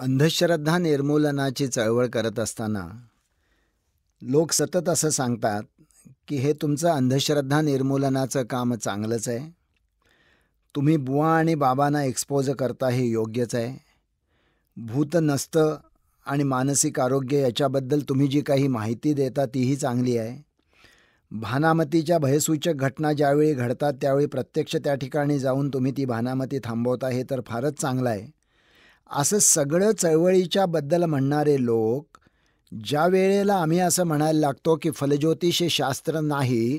अंधश्रद्धा निर्मूलनाची चळवळ करत असताना लोक सतत असं सांगतात की हे तुमचं अंधश्रद्धा निर्मूलनाचं काम चांगलंच आहे तुम्ही बुवा आणि बाबांना एक्सपोज करता हे योग्यच आहे भूत नसतं आणि मानसिक आरोग्य याच्याबद्दल तुम्ही जी काही माहिती देता तीही चांगली आहे भानामतीच्या भयसूचक घटना ज्यावेळी घडतात त्यावेळी प्रत्यक्ष त्या ठिकाणी जाऊन तुम्ही ती भानामती थांबवता हे तर फारच चांगलं आहे असं सगळं चळवळीच्या बद्दल म्हणणारे लोक ज्या वेळेला आम्ही असं म्हणायला लागतो की फलज्योतिष हे शास्त्र नाही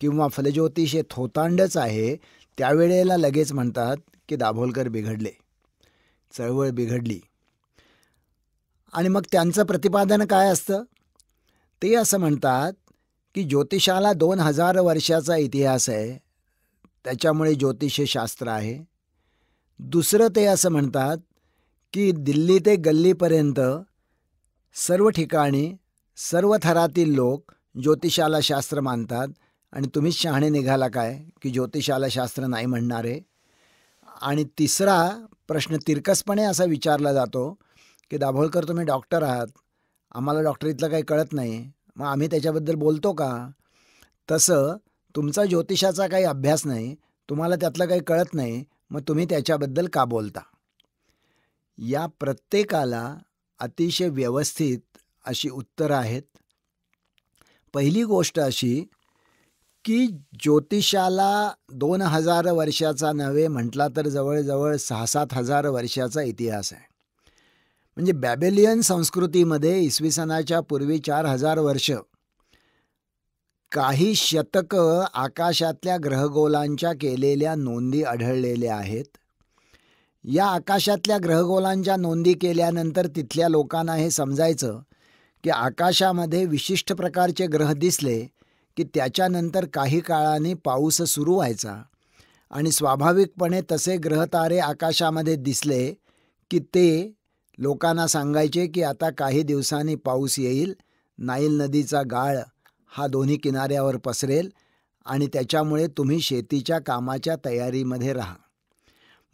किंवा फलज्योतिष हे थोतांडच आहे त्यावेळेला लगेच म्हणतात की दाभोलकर बिघडले चळवळ बिघडली आणि मग त्यांचं प्रतिपादन काय असतं ते असं म्हणतात की ज्योतिषाला दोन हजार वर्षाचा इतिहास आहे त्याच्यामुळे ज्योतिष शास्त्र आहे दुसरं ते असं म्हणतात की दिल्ली ते गल्लीपर्यंत सर्व ठिकाणी सर्व थरातील लोक ज्योतिषाला शास्त्र मानतात आणि तुम्हीच शहाणे निघाला काय की ज्योतिषाला शास्त्र नाही म्हणणारे आणि तिसरा प्रश्न तिरकसपणे असा विचारला जातो की दाभोळकर तुम्ही डॉक्टर आहात आम्हाला डॉक्टरीतलं काही कळत नाही मग आम्ही त्याच्याबद्दल बोलतो का तसं तुमचा ज्योतिषाचा काही अभ्यास नाही तुम्हाला त्यातलं काही कळत नाही मग तुम्ही त्याच्याबद्दल का बोलता या प्रत्येकाला अतिशय व्यवस्थित अशी उत्तरं आहेत पहिली गोष्ट अशी की ज्योतिषाला दोन हजार वर्षाचा नव्हे म्हटला तर जवळजवळ सहा सात हजार वर्षाचा इतिहास आहे म्हणजे बॅबेलियन संस्कृतीमध्ये इसवी सणाच्या पूर्वी चार हजार वर्ष काही शतकं आकाशातल्या ग्रहगोलांच्या केलेल्या नोंदी आढळलेल्या आहेत या आकाशातल्या ग्रहगोलांच्या नोंदी केल्यानंतर तिथल्या लोकांना हे समजायचं की आकाशामध्ये विशिष्ट प्रकारचे ग्रह दिसले की त्याच्यानंतर काही काळाने पाऊस सुरू व्हायचा आणि स्वाभाविकपणे तसे ग्रहतारे आकाशामध्ये दिसले की ते लोकांना सांगायचे की आता काही दिवसांनी पाऊस येईल नाईल नदीचा गाळ हा दोन्ही किनाऱ्यावर पसरेल आणि त्याच्यामुळे तुम्ही शेतीच्या कामाच्या तयारीमध्ये राहा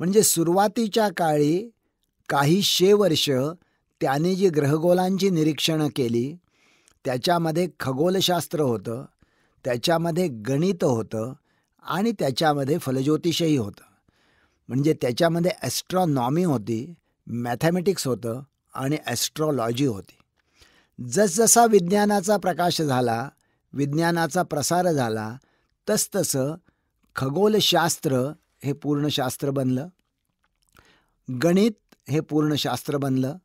म्हणजे सुरुवातीच्या काळी शे वर्ष त्याने जी ग्रहगोलांची निरीक्षणं केली त्याच्यामध्ये खगोलशास्त्र होतं त्याच्यामध्ये गणित होतं आणि त्याच्यामध्ये फलज्योतिषही होतं म्हणजे त्याच्यामध्ये ॲस्ट्रॉनॉमी होती मॅथेमॅटिक्स होतं आणि ॲस्ट्रॉलॉजी होती जसजसा विज्ञानाचा प्रकाश झाला विज्ञानाचा प्रसार झाला तसतसं खगोलशास्त्र हे पूर्ण शास्त्र बनलं गणित हे पूर्ण शास्त्र बनलं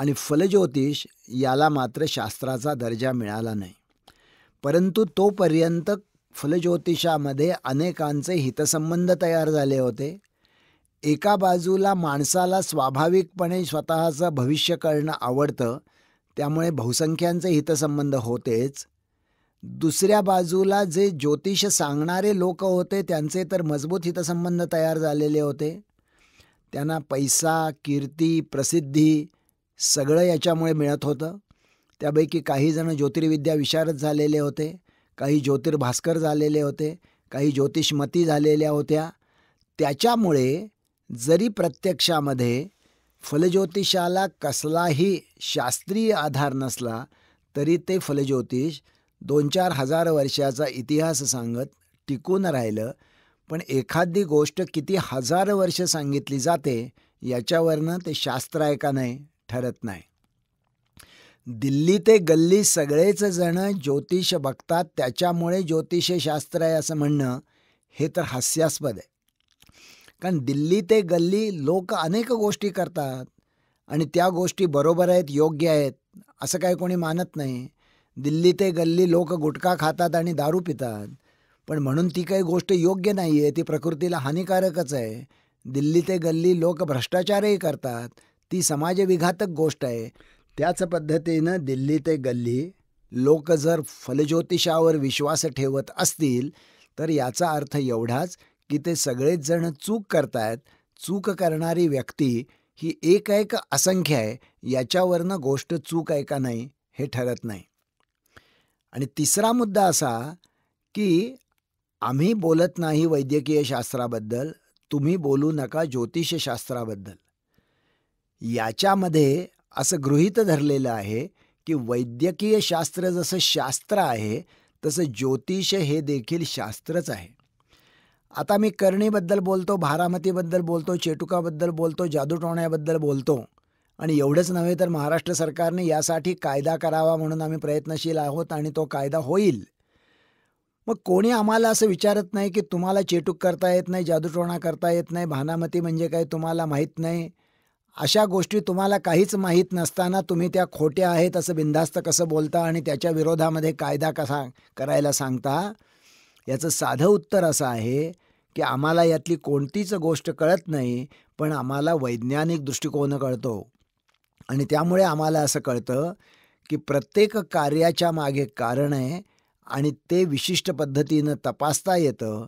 आणि फलज्योतिष याला मात्र शास्त्राचा दर्जा मिळाला नाही परंतु तोपर्यंत फलज्योतिषामध्ये अनेकांचे हितसंबंध तयार झाले होते एका बाजूला माणसाला स्वाभाविकपणे स्वतःचं भविष्य कळणं आवडतं त्यामुळे बहुसंख्यांचे हितसंबंध होतेच दुसऱ्या बाजूला जे ज्योतिष सांगणारे लोक होते त्यांचे तर मजबूत हितसंबंध तयार झालेले होते त्यांना पैसा कीर्ती प्रसिद्धी सगळं याच्यामुळे मिळत होतं त्यापैकी काहीजण ज्योतिर्विद्या विशारद झालेले होते काही ज्योतिर्भास्कर झालेले होते काही ज्योतिषमती झालेल्या होत्या त्याच्यामुळे जरी प्रत्यक्षामध्ये फलज्योतिषाला कसलाही शास्त्रीय आधार नसला तरी ते फलज्योतिष दोन चार हजार वर्षाचा इतिहास सांगत टिकून राहिलं पण एखादी गोष्ट किती हजार वर्ष सांगितली जाते याच्यावरनं ते शास्त्र आहे का नाही ठरत नाही दिल्ली ते गल्ली सगळेच जण ज्योतिष बघतात त्याच्यामुळे ज्योतिष शास्त्र आहे असं म्हणणं हे तर हास्यास्पद आहे कारण दिल्ली ते गल्ली लोक अनेक गोष्टी करतात आणि त्या गोष्टी बरोबर आहेत योग्य आहेत असं काही कोणी मानत नाही दिल्ली ते गल्ली लोक गुटखा खातात आणि दारू पितात पण म्हणून ती काही गोष्ट योग्य नाही आहे ती प्रकृतीला हानिकारकच आहे दिल्ली ते गल्ली लोक भ्रष्टाचारही करतात ती समाजविघातक गोष्ट आहे त्याच पद्धतीनं दिल्ली ते गल्ली लोक जर फलज्योतिषावर विश्वास ठेवत असतील तर याचा अर्थ एवढाच की ते सगळेच जण चूक करतायत चूक करणारी व्यक्ती ही एक एक असंख्य आहे याच्यावरनं गोष्ट चूक आहे का नाही हे ठरत नाही आणि तिसरा मुद्दा असा की आम्ही बोलत नाही वैद्यकीय शास्त्राबद्दल तुम्ही बोलू नका ज्योतिषशास्त्राबद्दल याच्यामध्ये असं गृहीत धरलेलं आहे की वैद्यकीय शास्त्र जसं शास्त्र आहे तसं ज्योतिष हे देखील शास्त्रच आहे आता मी करणीबद्दल बोलतो भारामतीबद्दल बोलतो चेटुकाबद्दल बोलतो जादूटोण्याबद्दल बोलतो आणि एवढंच नव्हे तर महाराष्ट्र सरकारने यासाठी कायदा करावा म्हणून आम्ही प्रयत्नशील आहोत आणि तो कायदा होईल मग कोणी आम्हाला असं विचारत नाही की तुम्हाला चेटूक करता येत नाही जादूटोणा करता येत नाही भानामती म्हणजे काय तुम्हाला माहीत नाही अशा गोष्टी तुम्हाला काहीच माहीत नसताना तुम्ही त्या खोट्या आहेत असं बिनधास्त कसं बोलता आणि त्याच्या विरोधामध्ये कायदा कसा करायला सांगता याचं साधं उत्तर असं आहे की आम्हाला यातली कोणतीच गोष्ट कळत नाही पण आम्हाला वैज्ञानिक दृष्टिकोन कळतो आणि त्यामुळे आम्हाला असं कळतं की प्रत्येक कार्याच्या मागे कारण आहे आणि ते विशिष्ट पद्धतीनं तपासता येतं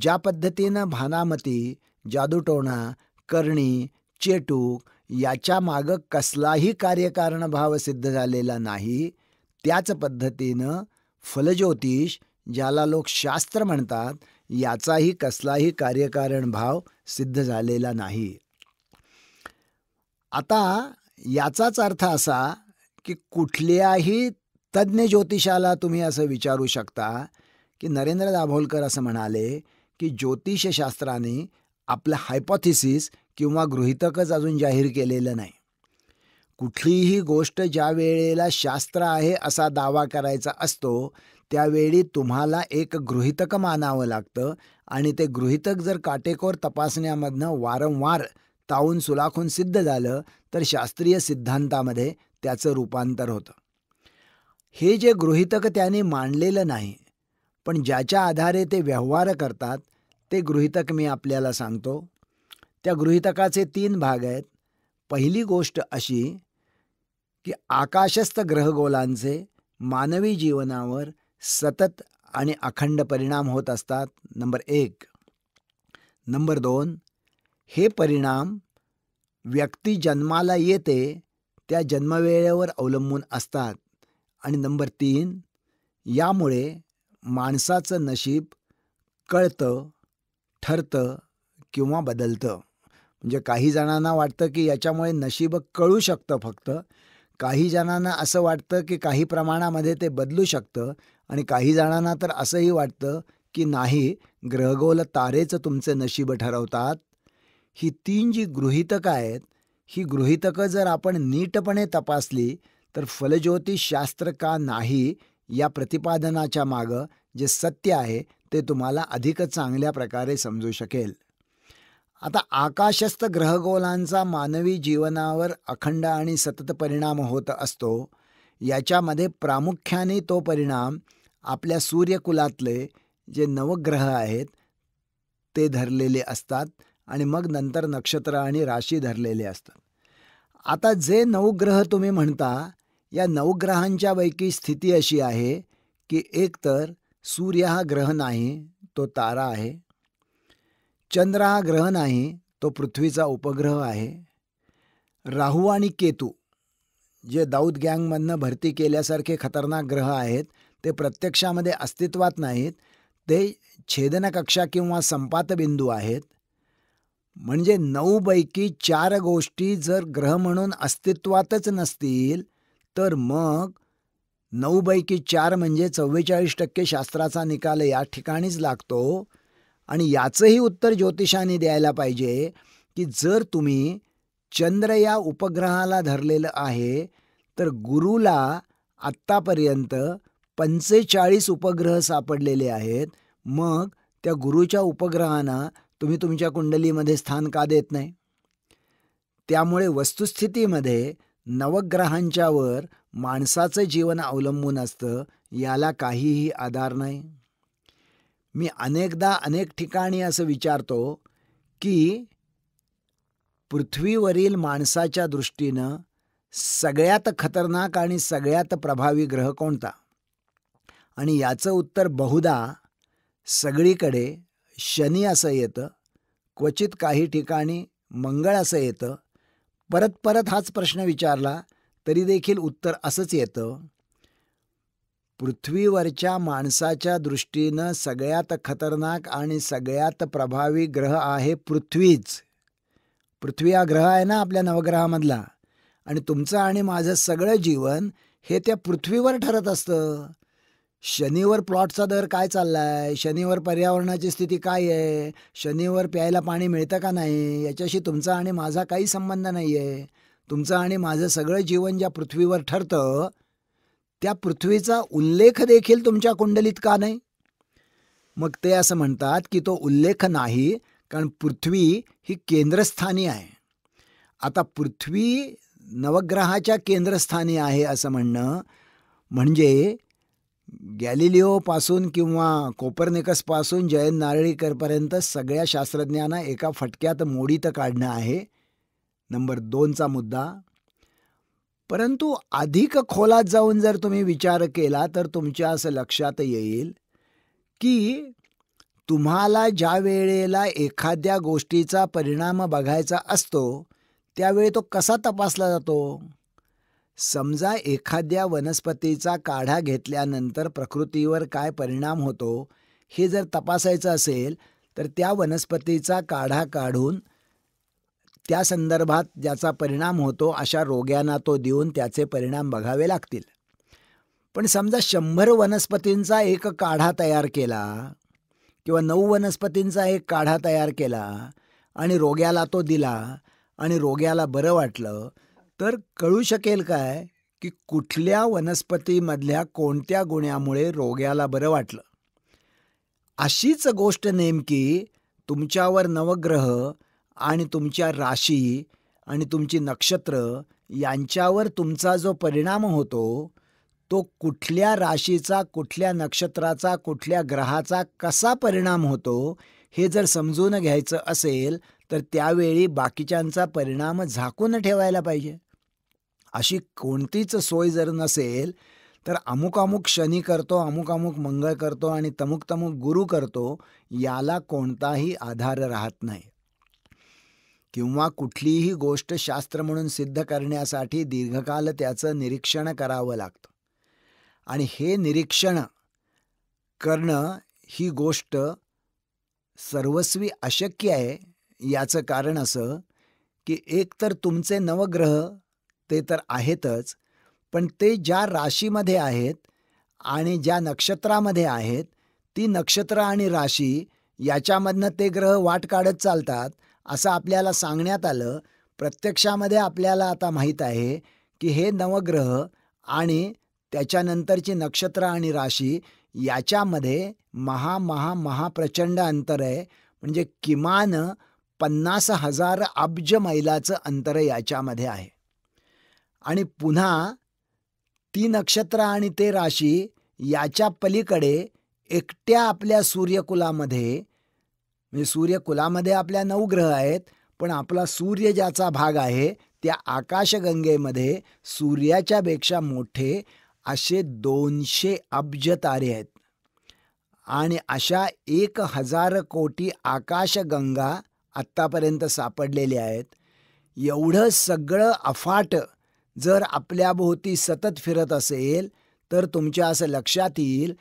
ज्या पद्धतीनं भानामती जादूटोणा करणी चेटूक याच्या मागं कसलाही कार्यकारण भाव सिद्ध झालेला नाही त्याच पद्धतीनं फलज्योतिष ज्याला लोक शास्त्र म्हणतात याचाही कसलाही कार्यकारण भाव सिद्ध झालेला नाही आता याचाच अर्थ असा की कुठल्याही तज्ज्ञ ज्योतिषाला तुम्ही असं विचारू शकता की नरेंद्र दाभोलकर असं म्हणाले की ज्योतिषशास्त्राने आपलं हायपॉथिसिस किंवा गृहितकच अजून जाहीर केलेलं नाही कुठलीही गोष्ट ज्या वेळेला शास्त्र आहे असा दावा करायचा असतो त्यावेळी तुम्हाला एक गृहितक मानावं लागतं आणि ते गृहितक जर काटेकोर तपासण्यामधनं वारंवार ताऊन सुलाखून सिद्ध झालं तर शास्त्रीय सिद्धांतामध्ये त्याचं रूपांतर होतं हे जे गृहितक त्याने मांडलेलं नाही पण ज्याच्या आधारे ते व्यवहार करतात ते गृहितक मी आपल्याला सांगतो त्या गृहितकाचे तीन भाग आहेत पहिली गोष्ट अशी की आकाशस्थ ग्रहगोलांचे मानवी जीवनावर सतत आणि अखंड परिणाम होत असतात नंबर एक नंबर दोन हे परिणाम व्यक्ती जन्माला येते त्या जन्मवेळेवर अवलंबून असतात आणि नंबर तीन यामुळे माणसाचं नशीब कळतं ठरतं किंवा बदलतं म्हणजे काही जणांना वाटतं की याच्यामुळे नशीब कळू शकतं फक्त काही जणांना असं वाटतं की काही प्रमाणामध्ये ते बदलू शकतं आणि काही जणांना तर असंही वाटतं की नाही ग्रहगोल तारेच तुमचे नशीब ठरवतात ही तीन जी गृहितकं आहेत ही गृहितकं जर आपण नीटपणे तपासली तर फलज्योतिष शास्त्र का नाही या प्रतिपादनाच्या मागं जे सत्य आहे ते तुम्हाला अधिक चांगल्या प्रकारे समजू शकेल आता आकाशस्थ ग्रहगोलांचा मानवी जीवनावर अखंड आणि सतत परिणाम होत असतो याच्यामध्ये प्रामुख्याने तो परिणाम आपल्या सूर्यकुलातले जे नवग्रह आहेत ते धरलेले असतात आणि मग नंतर नक्षत्र आणि राशी धरलेले असतात आता जे नवग्रह तुम्ही म्हणता या नवग्रहांच्यापैकी स्थिती अशी आहे की एकतर सूर्य हा ग्रह नाही तो तारा आहे चंद्र हा ग्रह नाही तो पृथ्वीचा उपग्रह आहे राहू आणि केतू जे दाऊद गँगमधनं भरती केल्यासारखे खतरनाक ग्रह आहेत ते प्रत्यक्षामध्ये अस्तित्वात नाहीत ते छेदनकक्षा किंवा संपातबिंदू आहेत म्हणजे पैकी चार गोष्टी जर ग्रह म्हणून अस्तित्वातच नसतील तर मग नऊपैकी चार म्हणजे चव्वेचाळीस टक्के शास्त्राचा निकाल या ठिकाणीच लागतो आणि याचंही उत्तर ज्योतिषाने द्यायला पाहिजे की जर तुम्ही चंद्र या उपग्रहाला धरलेलं आहे तर गुरुला आत्तापर्यंत पंचेचाळीस उपग्रह सापडलेले आहेत मग त्या गुरुच्या उपग्रहांना तुम्ही तुमच्या कुंडलीमध्ये स्थान का देत नाही त्यामुळे वस्तुस्थितीमध्ये नवग्रहांच्यावर माणसाचं जीवन अवलंबून असतं याला काहीही आधार नाही मी अनेकदा अनेक ठिकाणी असं विचारतो की पृथ्वीवरील माणसाच्या दृष्टीनं सगळ्यात खतरनाक आणि सगळ्यात प्रभावी ग्रह कोणता आणि याचं उत्तर बहुधा सगळीकडे शनी असं येतं क्वचित काही ठिकाणी मंगळ असं येतं परत परत हाच प्रश्न विचारला तरी देखील उत्तर असंच येतं पृथ्वीवरच्या माणसाच्या दृष्टीनं सगळ्यात खतरनाक आणि सगळ्यात प्रभावी ग्रह आहे पृथ्वीच पृथ्वी हा ग्रह आहे ना आपल्या नवग्रहामधला आणि तुमचं आणि माझं सगळं जीवन हे त्या पृथ्वीवर ठरत असतं शनीवर प्लॉटचा दर काय चाललाय शनीवर पर्यावरणाची स्थिती काय आहे शनीवर प्यायला पाणी मिळतं का नाही याच्याशी तुमचा आणि माझा काही संबंध नाही आहे तुमचं आणि माझं सगळं जीवन ज्या पृथ्वीवर ठरतं त्या पृथ्वीचा उल्लेख देखील तुमच्या कुंडलीत का नाही मग ते असं म्हणतात की तो उल्लेख नाही कारण पृथ्वी ही केंद्रस्थानी आहे आता पृथ्वी नवग्रहाच्या केंद्रस्थानी आहे असं म्हणणं म्हणजे गॅलिलिओपासून किंवा कोपरनिकसपासून जयंत नारळीकरपर्यंत सगळ्या शास्त्रज्ञांना एका फटक्यात मोडीत काढणं आहे नंबर दोनचा मुद्दा परंतु अधिक खोलात जाऊन जर तुम्ही विचार केला तर तुमच्या असं लक्षात येईल की तुम्हाला ज्या वेळेला एखाद्या गोष्टीचा परिणाम बघायचा असतो त्यावेळी तो कसा तपासला जातो समजा एखाद्या वनस्पतीचा काढा घेतल्यानंतर प्रकृतीवर काय परिणाम होतो हे जर तपासायचं असेल तर त्या वनस्पतीचा काढा काढून त्या संदर्भात ज्याचा परिणाम होतो अशा रोग्यांना तो देऊन त्याचे परिणाम बघावे लागतील पण समजा शंभर वनस्पतींचा एक काढा तयार केला किंवा नऊ वनस्पतींचा एक काढा तयार केला आणि रोग्याला तो दिला आणि रोग्याला बरं वाटलं तर कळू शकेल काय की कुठल्या वनस्पतीमधल्या कोणत्या गुण्यामुळे रोग्याला बरं वाटलं अशीच गोष्ट नेमकी तुमच्यावर नवग्रह आणि तुमच्या राशी आणि तुमची नक्षत्र यांच्यावर तुमचा जो परिणाम होतो तो कुठल्या राशीचा कुठल्या नक्षत्राचा कुठल्या ग्रहाचा कसा परिणाम होतो हे जर समजून घ्यायचं असेल तर त्यावेळी बाकीच्यांचा परिणाम झाकून ठेवायला पाहिजे अशी कोणतीच सोय जर नसेल तर अमुक अमुक शनी करतो अमुक अमुक मंगळ करतो आणि तमुक तमुक गुरु करतो याला कोणताही आधार राहत नाही किंवा कुठलीही गोष्ट शास्त्र म्हणून सिद्ध करण्यासाठी दीर्घकाल त्याचं निरीक्षण करावं लागतं आणि हे निरीक्षण करणं ही गोष्ट सर्वस्वी अशक्य आहे याचं कारण असं की एकतर तुमचे नवग्रह ते तर आहेतच पण ते ज्या राशीमध्ये आहेत आणि ज्या नक्षत्रामध्ये आहेत ती नक्षत्र आणि राशी याच्यामधनं ते ग्रह वाट काढत चालतात असं आपल्याला सांगण्यात आलं प्रत्यक्षामध्ये आपल्याला आता माहीत आहे की हे नवग्रह आणि त्याच्यानंतरची नक्षत्र आणि राशी याच्यामध्ये महा महा महाप्रचंड अंतर आहे म्हणजे किमान पन्नास हजार अब्ज मैलाचं अंतर याच्यामध्ये आहे आणि पुन्हा ती नक्षत्र आणि ते राशी याच्या पलीकडे एकट्या आपल्या सूर्यकुलामध्ये म्हणजे सूर्यकुलामध्ये आपल्या नऊ ग्रह आहेत पण आपला सूर्य ज्याचा भाग आहे त्या आकाशगंगेमध्ये सूर्याच्यापेक्षा मोठे असे दोनशे अब्ज तारे आहेत आणि अशा एक हजार कोटी आकाशगंगा आत्तापर्यंत सापडलेल्या आहेत एवढं सगळं अफाट जर आपल्याभोवती सतत फिरत असेल तर तुमच्या असं लक्षात येईल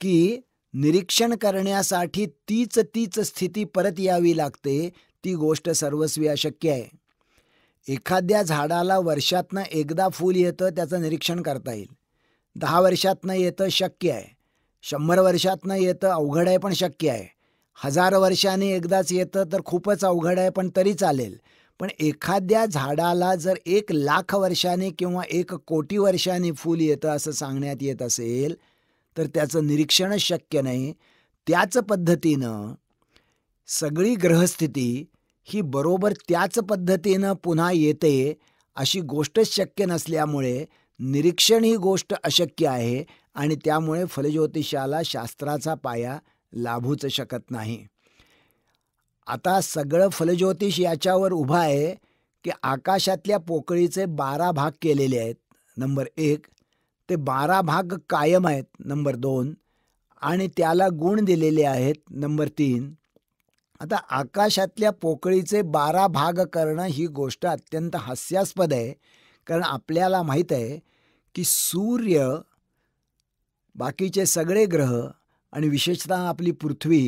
की निरीक्षण करण्यासाठी तीच तीच स्थिती परत यावी लागते ती गोष्ट सर्वस्वी अशक्य आहे एखाद्या झाडाला वर्षातनं एकदा फूल येतं त्याचं निरीक्षण करता येईल दहा वर्षातनं येतं शक्य आहे शंभर वर्षातनं येतं अवघड आहे पण शक्य आहे हजार वर्षाने एकदाच येतं तर खूपच अवघड आहे पण तरी चालेल पण एखाद्या झाडाला जर एक लाख वर्षाने किंवा एक कोटी वर्षाने फूल येतं असं सांगण्यात येत असेल तर त्याचं निरीक्षणच शक्य नाही त्याच पद्धतीनं सगळी ग्रहस्थिती ही बरोबर त्याच पद्धतीनं पुन्हा येते अशी गोष्टच शक्य नसल्यामुळे निरीक्षण ही गोष्ट अशक्य आहे आणि त्यामुळे फलज्योतिषाला शास्त्राचा पाया लाभूच शकत नाही आता सगळं फलज्योतिष याच्यावर उभं आहे की आकाशातल्या पोकळीचे बारा भाग केलेले आहेत नंबर एक ते बारा भाग कायम आहेत नंबर दोन आणि त्याला गुण दिलेले आहेत नंबर तीन आता आकाशातल्या पोकळीचे बारा भाग करणं ही गोष्ट अत्यंत हास्यास्पद आहे कारण आपल्याला माहीत आहे की सूर्य बाकीचे सगळे ग्रह आणि विशेषतः आपली पृथ्वी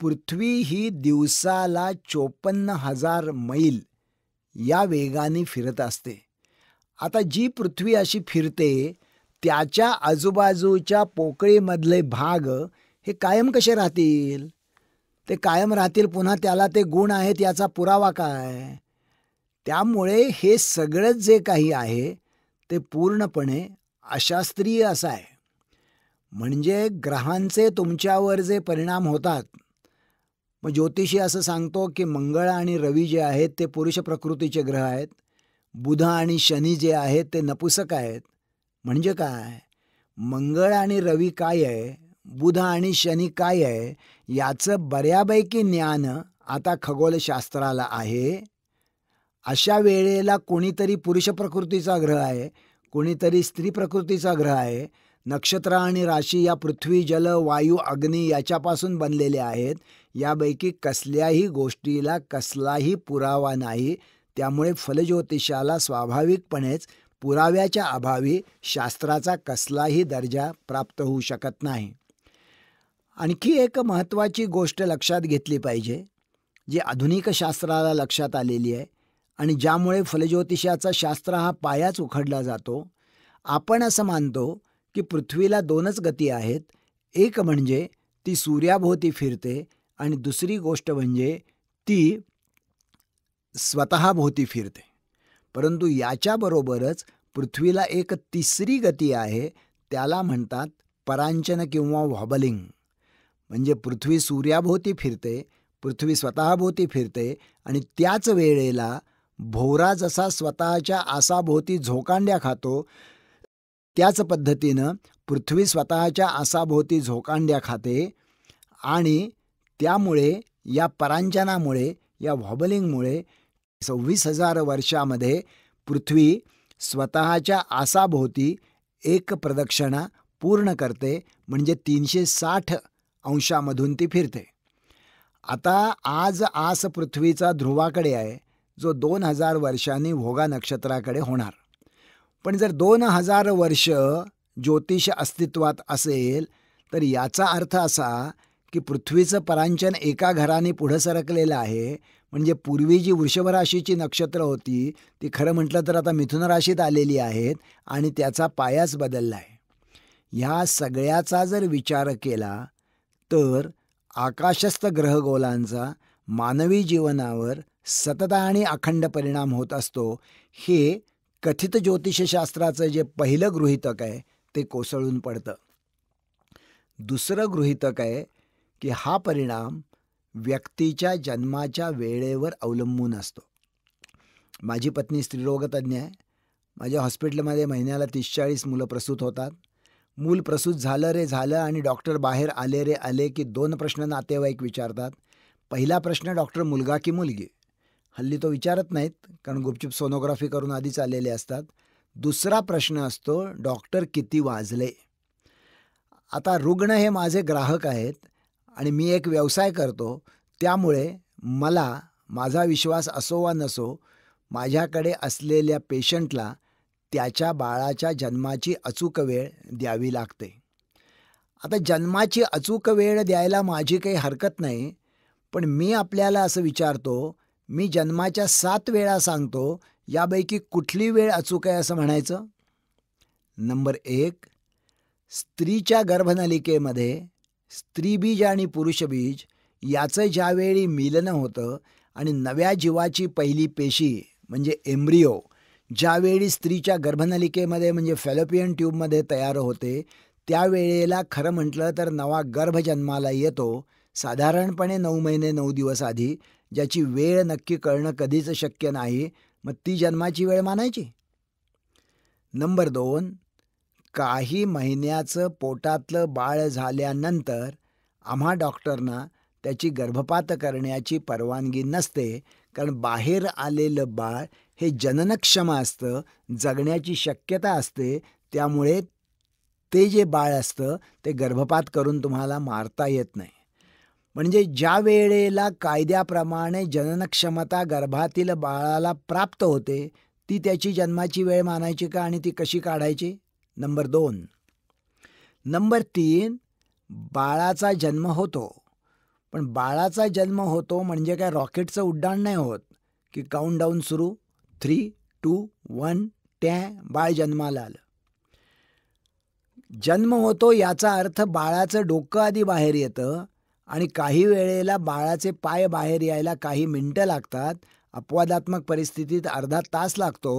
पृथ्वी ही दिवसाला चोपन्न हजार मैल या वेगाने फिरत असते आता जी पृथ्वी अशी फिरते त्याच्या आजूबाजूच्या पोकळीमधले भाग हे कायम कसे राहतील ते कायम राहतील पुन्हा त्याला ते गुण आहेत याचा पुरावा काय त्यामुळे हे सगळंच जे काही आहे ते पूर्णपणे अशास्त्रीय असं आहे म्हणजे ग्रहांचे तुमच्यावर जे परिणाम होतात मग ज्योतिषी असं सांगतो की मंगळ आणि रवी जे आहेत ते पुरुष प्रकृतीचे ग्रह आहेत बुध आणि शनी जे आहेत ते नपुसक आहेत म्हणजे काय मंगळ आणि रवी काय आहे बुध आणि शनी काय आहे याचं बऱ्यापैकी ज्ञान आता खगोलशास्त्राला आहे अशा वेळेला कोणीतरी पुरुष प्रकृतीचा ग्रह आहे कोणीतरी स्त्री प्रकृतीचा ग्रह आहे नक्षत्र आणि राशी या पृथ्वी जल वायू अग्नी याच्यापासून बनलेले आहेत यापैकी कसल्याही गोष्टीला कसलाही पुरावा नाही त्यामुळे फलज्योतिषाला स्वाभाविकपणेच पुराव्याच्या अभावी शास्त्राचा कसलाही दर्जा प्राप्त होऊ शकत नाही आणखी एक महत्त्वाची गोष्ट लक्षात घेतली पाहिजे जी आधुनिक शास्त्राला लक्षात आलेली आहे आणि ज्यामुळे फलज्योतिषाचा शास्त्र हा पायाच उखडला जातो आपण असं मानतो की पृथ्वीला दोनच गती आहेत एक म्हणजे ती सूर्याभोवती फिरते आणि दुसरी गोष्ट म्हणजे ती स्वतःभोवती फिरते परंतु याच्याबरोबरच पृथ्वीला एक तिसरी गती आहे त्याला म्हणतात परांचन किंवा व्हॉबलिंग म्हणजे पृथ्वी सूर्याभोवती फिरते पृथ्वी स्वतःभोवती फिरते आणि त्याच वेळेला भोवरा जसा स्वतःच्या आसाभोवती झोकांड्या खातो त्याच पद्धतीनं पृथ्वी स्वतःच्या आसाभोवती झोकांड्या खाते आणि त्यामुळे या परांजनामुळे या व्हॉबलिंगमुळे सव्वीस हजार वर्षामध्ये पृथ्वी स्वतःच्या आसाभोवती एक प्रदक्षिणा पूर्ण करते म्हणजे तीनशे साठ अंशामधून ती फिरते आता आज आस पृथ्वीचा ध्रुवाकडे आहे जो दोन हजार वर्षांनी भोगा नक्षत्राकडे होणार पण जर दोन हजार वर्ष ज्योतिष अस्तित्वात असेल तर याचा अर्थ असा की पृथ्वीचं परांचन एका घराने पुढं सरकलेलं आहे म्हणजे पूर्वी जी वृषभ राशीची नक्षत्र होती ती खरं म्हटलं तर आता मिथुन राशीत आलेली आहेत आणि त्याचा पायाच बदलला आहे ह्या सगळ्याचा जर विचार केला तर आकाशस्थ ग्रहगोलांचा मानवी जीवनावर सतत आणि अखंड परिणाम होत असतो हे कथित ज्योतिषशास्त्राचं जे पहिलं गृहितक आहे ते कोसळून पडतं दुसरं गृहितक आहे की हा परिणाम व्यक्तीच्या जन्माच्या वेळेवर अवलंबून असतो माझी पत्नी स्त्रीरोगतज्ञ आहे माझ्या हॉस्पिटलमध्ये महिन्याला तीस चाळीस मुलं प्रसूत होतात मूल प्रसूत झालं रे झालं आणि डॉक्टर बाहेर आले रे आले की दोन प्रश्न नातेवाईक विचारतात पहिला प्रश्न डॉक्टर मुलगा की मुलगी हल्ली तो विचारत नाहीत कारण गुपचूप सोनोग्राफी करून आधीच आलेले असतात दुसरा प्रश्न असतो डॉक्टर किती वाजले आता रुग्ण हे माझे ग्राहक आहेत आणि मी एक व्यवसाय करतो त्यामुळे मला माझा विश्वास असो वा नसो माझ्याकडे असलेल्या पेशंटला त्याच्या बाळाच्या जन्माची अचूक वेळ द्यावी लागते आता जन्माची अचूक वेळ द्यायला माझी काही हरकत नाही पण मी आपल्याला असं विचारतो मी जन्माच्या सात वेळा सांगतो यापैकी कुठली वेळ अचूक आहे असं म्हणायचं नंबर एक स्त्रीच्या गर्भनलिकेमध्ये स्त्रीबीज आणि पुरुषबीज याचं ज्यावेळी मिलन होतं आणि नव्या जीवाची पहिली पेशी म्हणजे एम्ब्रिओ ज्यावेळी स्त्रीच्या गर्भनलिकेमध्ये म्हणजे फॅलोपियन ट्यूबमध्ये तयार होते त्यावेळेला खरं म्हटलं तर नवा गर्भ जन्माला येतो साधारणपणे नऊ महिने नऊ दिवस आधी ज्याची वेळ नक्की कळणं कधीच शक्य नाही मग ती जन्माची वेळ मानायची नंबर दोन काही महिन्याचं पोटातलं बाळ झाल्यानंतर आम्हा डॉक्टरना त्याची गर्भपात करण्याची परवानगी नसते कारण बाहेर आलेलं बाळ हे जननक्षम असतं जगण्याची शक्यता असते त्यामुळे ते जे बाळ असतं ते गर्भपात करून तुम्हाला मारता येत नाही म्हणजे ज्या वेळेला कायद्याप्रमाणे जननक्षमता गर्भातील बाळाला प्राप्त होते ती त्याची जन्माची वेळ मानायची का आणि ती कशी काढायची नंबर दोन नंबर तीन बाळाचा जन्म होतो पण बाळाचा जन्म होतो म्हणजे काय रॉकेटचं उड्डाण नाही होत की काउंट डाऊन सुरू थ्री टू वन टॅ बाळ जन्माला आलं जन्म होतो याचा अर्थ बाळाचं डोकं आधी बाहेर येतं आणि काही वेळेला बाळाचे पाय बाहेर यायला काही मिनटं लागतात अपवादात्मक परिस्थितीत अर्धा तास लागतो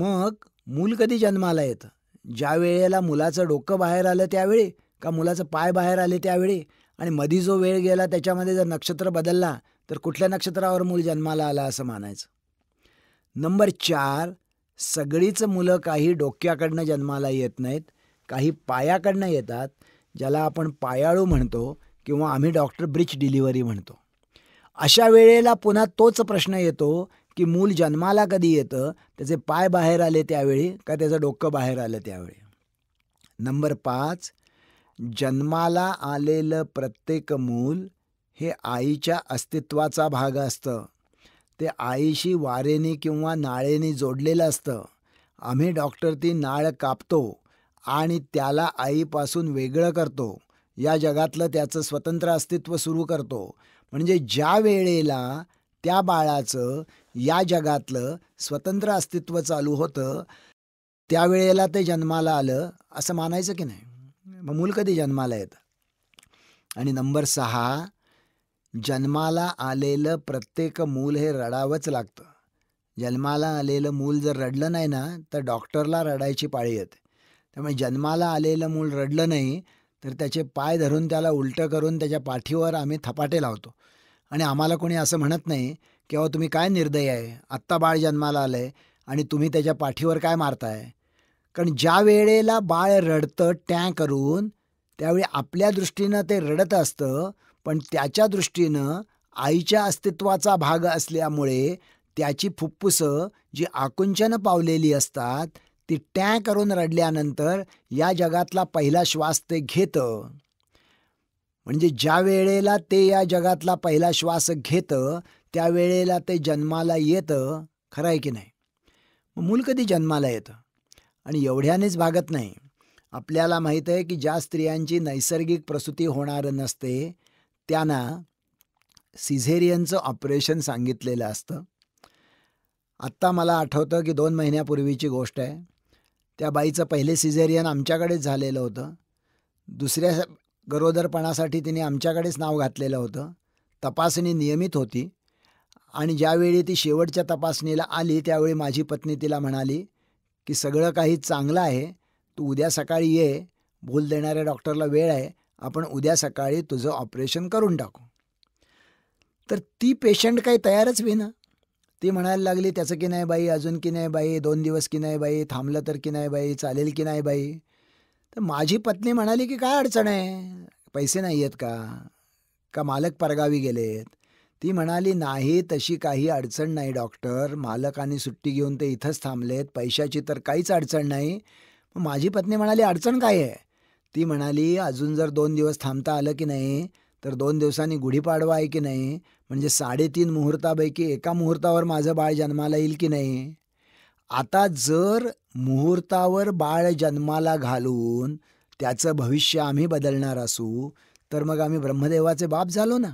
मग मूल कधी जन्माला येतं ज्या वेळेला मुलाचं डोकं बाहेर आलं त्यावेळी का मुलाचं पाय बाहेर आले त्यावेळी आणि मधी जो वेळ गेला त्याच्यामध्ये जर नक्षत्र बदलला तर कुठल्या नक्षत्रावर मूल जन्माला आला असं मानायचं नंबर चार सगळीच मुलं काही डोक्याकडनं जन्माला येत नाहीत काही पायाकडनं येतात ज्याला आपण पायाळू म्हणतो किंवा आम्ही डॉक्टर ब्रिज डिलिव्हरी म्हणतो अशा वेळेला पुन्हा तोच प्रश्न येतो की मूल जन्माला कधी येतं त्याचे पाय बाहेर आले त्यावेळी का त्याचं डोकं बाहेर आलं त्यावेळी नंबर पाच जन्माला आलेलं प्रत्येक मूल हे आईच्या अस्तित्वाचा भाग असतं ते आईशी वारेने किंवा नाळेने जोडलेलं असतं आम्ही डॉक्टर ती नाळ कापतो आणि त्याला आईपासून वेगळं करतो या जगातलं त्याचं स्वतंत्र अस्तित्व सुरू करतो म्हणजे ज्या वेळेला त्या बाळाचं या जगातलं स्वतंत्र अस्तित्व चालू होतं त्यावेळेला ते जन्माला आलं असं मानायचं की नाही मग मूल कधी जन्माला येतं आणि नंबर सहा जन्माला आलेलं प्रत्येक मूल हे रडावंच लागतं जन्माला आलेलं मूल जर रडलं नाही ना तर डॉक्टरला रडायची पाळी येते त्यामुळे जन्माला आलेलं मूल रडलं नाही तर त्याचे पाय धरून त्याला उलटं करून त्याच्या पाठीवर आम्ही थपाटे लावतो आणि आम्हाला कोणी असं म्हणत नाही की बाबा तुम्ही काय निर्दय आहे आत्ता बाळ जन्माला आलं आहे आणि तुम्ही त्याच्या पाठीवर काय मारताय कारण ज्या वेळेला बाळ रडतं टॅ करून त्यावेळी आपल्या दृष्टीनं ते रडत असतं पण त्याच्या दृष्टीनं आईच्या अस्तित्वाचा भाग असल्यामुळे त्याची फुप्फुसं जी आकुंचनं पावलेली असतात ती टॅ करून रडल्यानंतर या जगातला पहिला श्वास ते घेतं म्हणजे ज्या वेळेला ते या जगातला पहिला श्वास घेतं त्यावेळेला ते जन्माला येतं खरं आहे की नाही मूल कधी जन्माला येतं आणि एवढ्यानेच भागत नाही आपल्याला माहीत आहे की ज्या स्त्रियांची नैसर्गिक प्रसूती होणार नसते त्यांना सिझेरियनचं ऑपरेशन सांगितलेलं असतं आत्ता मला आठवतं की दोन महिन्यापूर्वीची गोष्ट आहे त्या बाईचं पहिले सिझेरियन आमच्याकडेच झालेलं होतं दुसऱ्या गरोदरपणासाठी तिने आमच्याकडेच नाव घातलेलं होतं तपासणी नियमित होती आणि ज्यावेळी ती शेवटच्या तपासणीला आली त्यावेळी माझी पत्नी तिला म्हणाली की सगळं काही चांगलं आहे तू उद्या सकाळी ये भूल देणाऱ्या डॉक्टरला वेळ आहे आपण उद्या सकाळी तुझं ऑपरेशन करून टाकू तर ती पेशंट काही तयारच ना ती म्हणायला लागली त्याचं की नाही बाई अजून की नाही बाई दोन दिवस की नाही बाई थांबलं तर की नाही बाई चालेल की नाही बाई तर माझी पत्नी म्हणाली की काय अडचण आहे पैसे नाही आहेत का का मालक परगावी गेलेत ती म्हणाली नाही तशी काही अडचण नाही डॉक्टर मालकाने सुट्टी घेऊन ते इथंच थांबलेत पैशाची तर काहीच अडचण नाही माझी पत्नी म्हणाली अडचण काय आहे ती म्हणाली अजून जर दोन दिवस थांबता आलं की नाही तर दोन दिवसांनी गुढीपाडवा आहे की नाही म्हणजे साडेतीन मुहूर्तापैकी एका मुहूर्तावर माझं बाळ जन्माला येईल की नाही आता जर मुहूर्तावर बाळ जन्माला घालून त्याचं भविष्य आम्ही बदलणार असू तर मग आम्ही ब्रह्मदेवाचे बाप झालो ना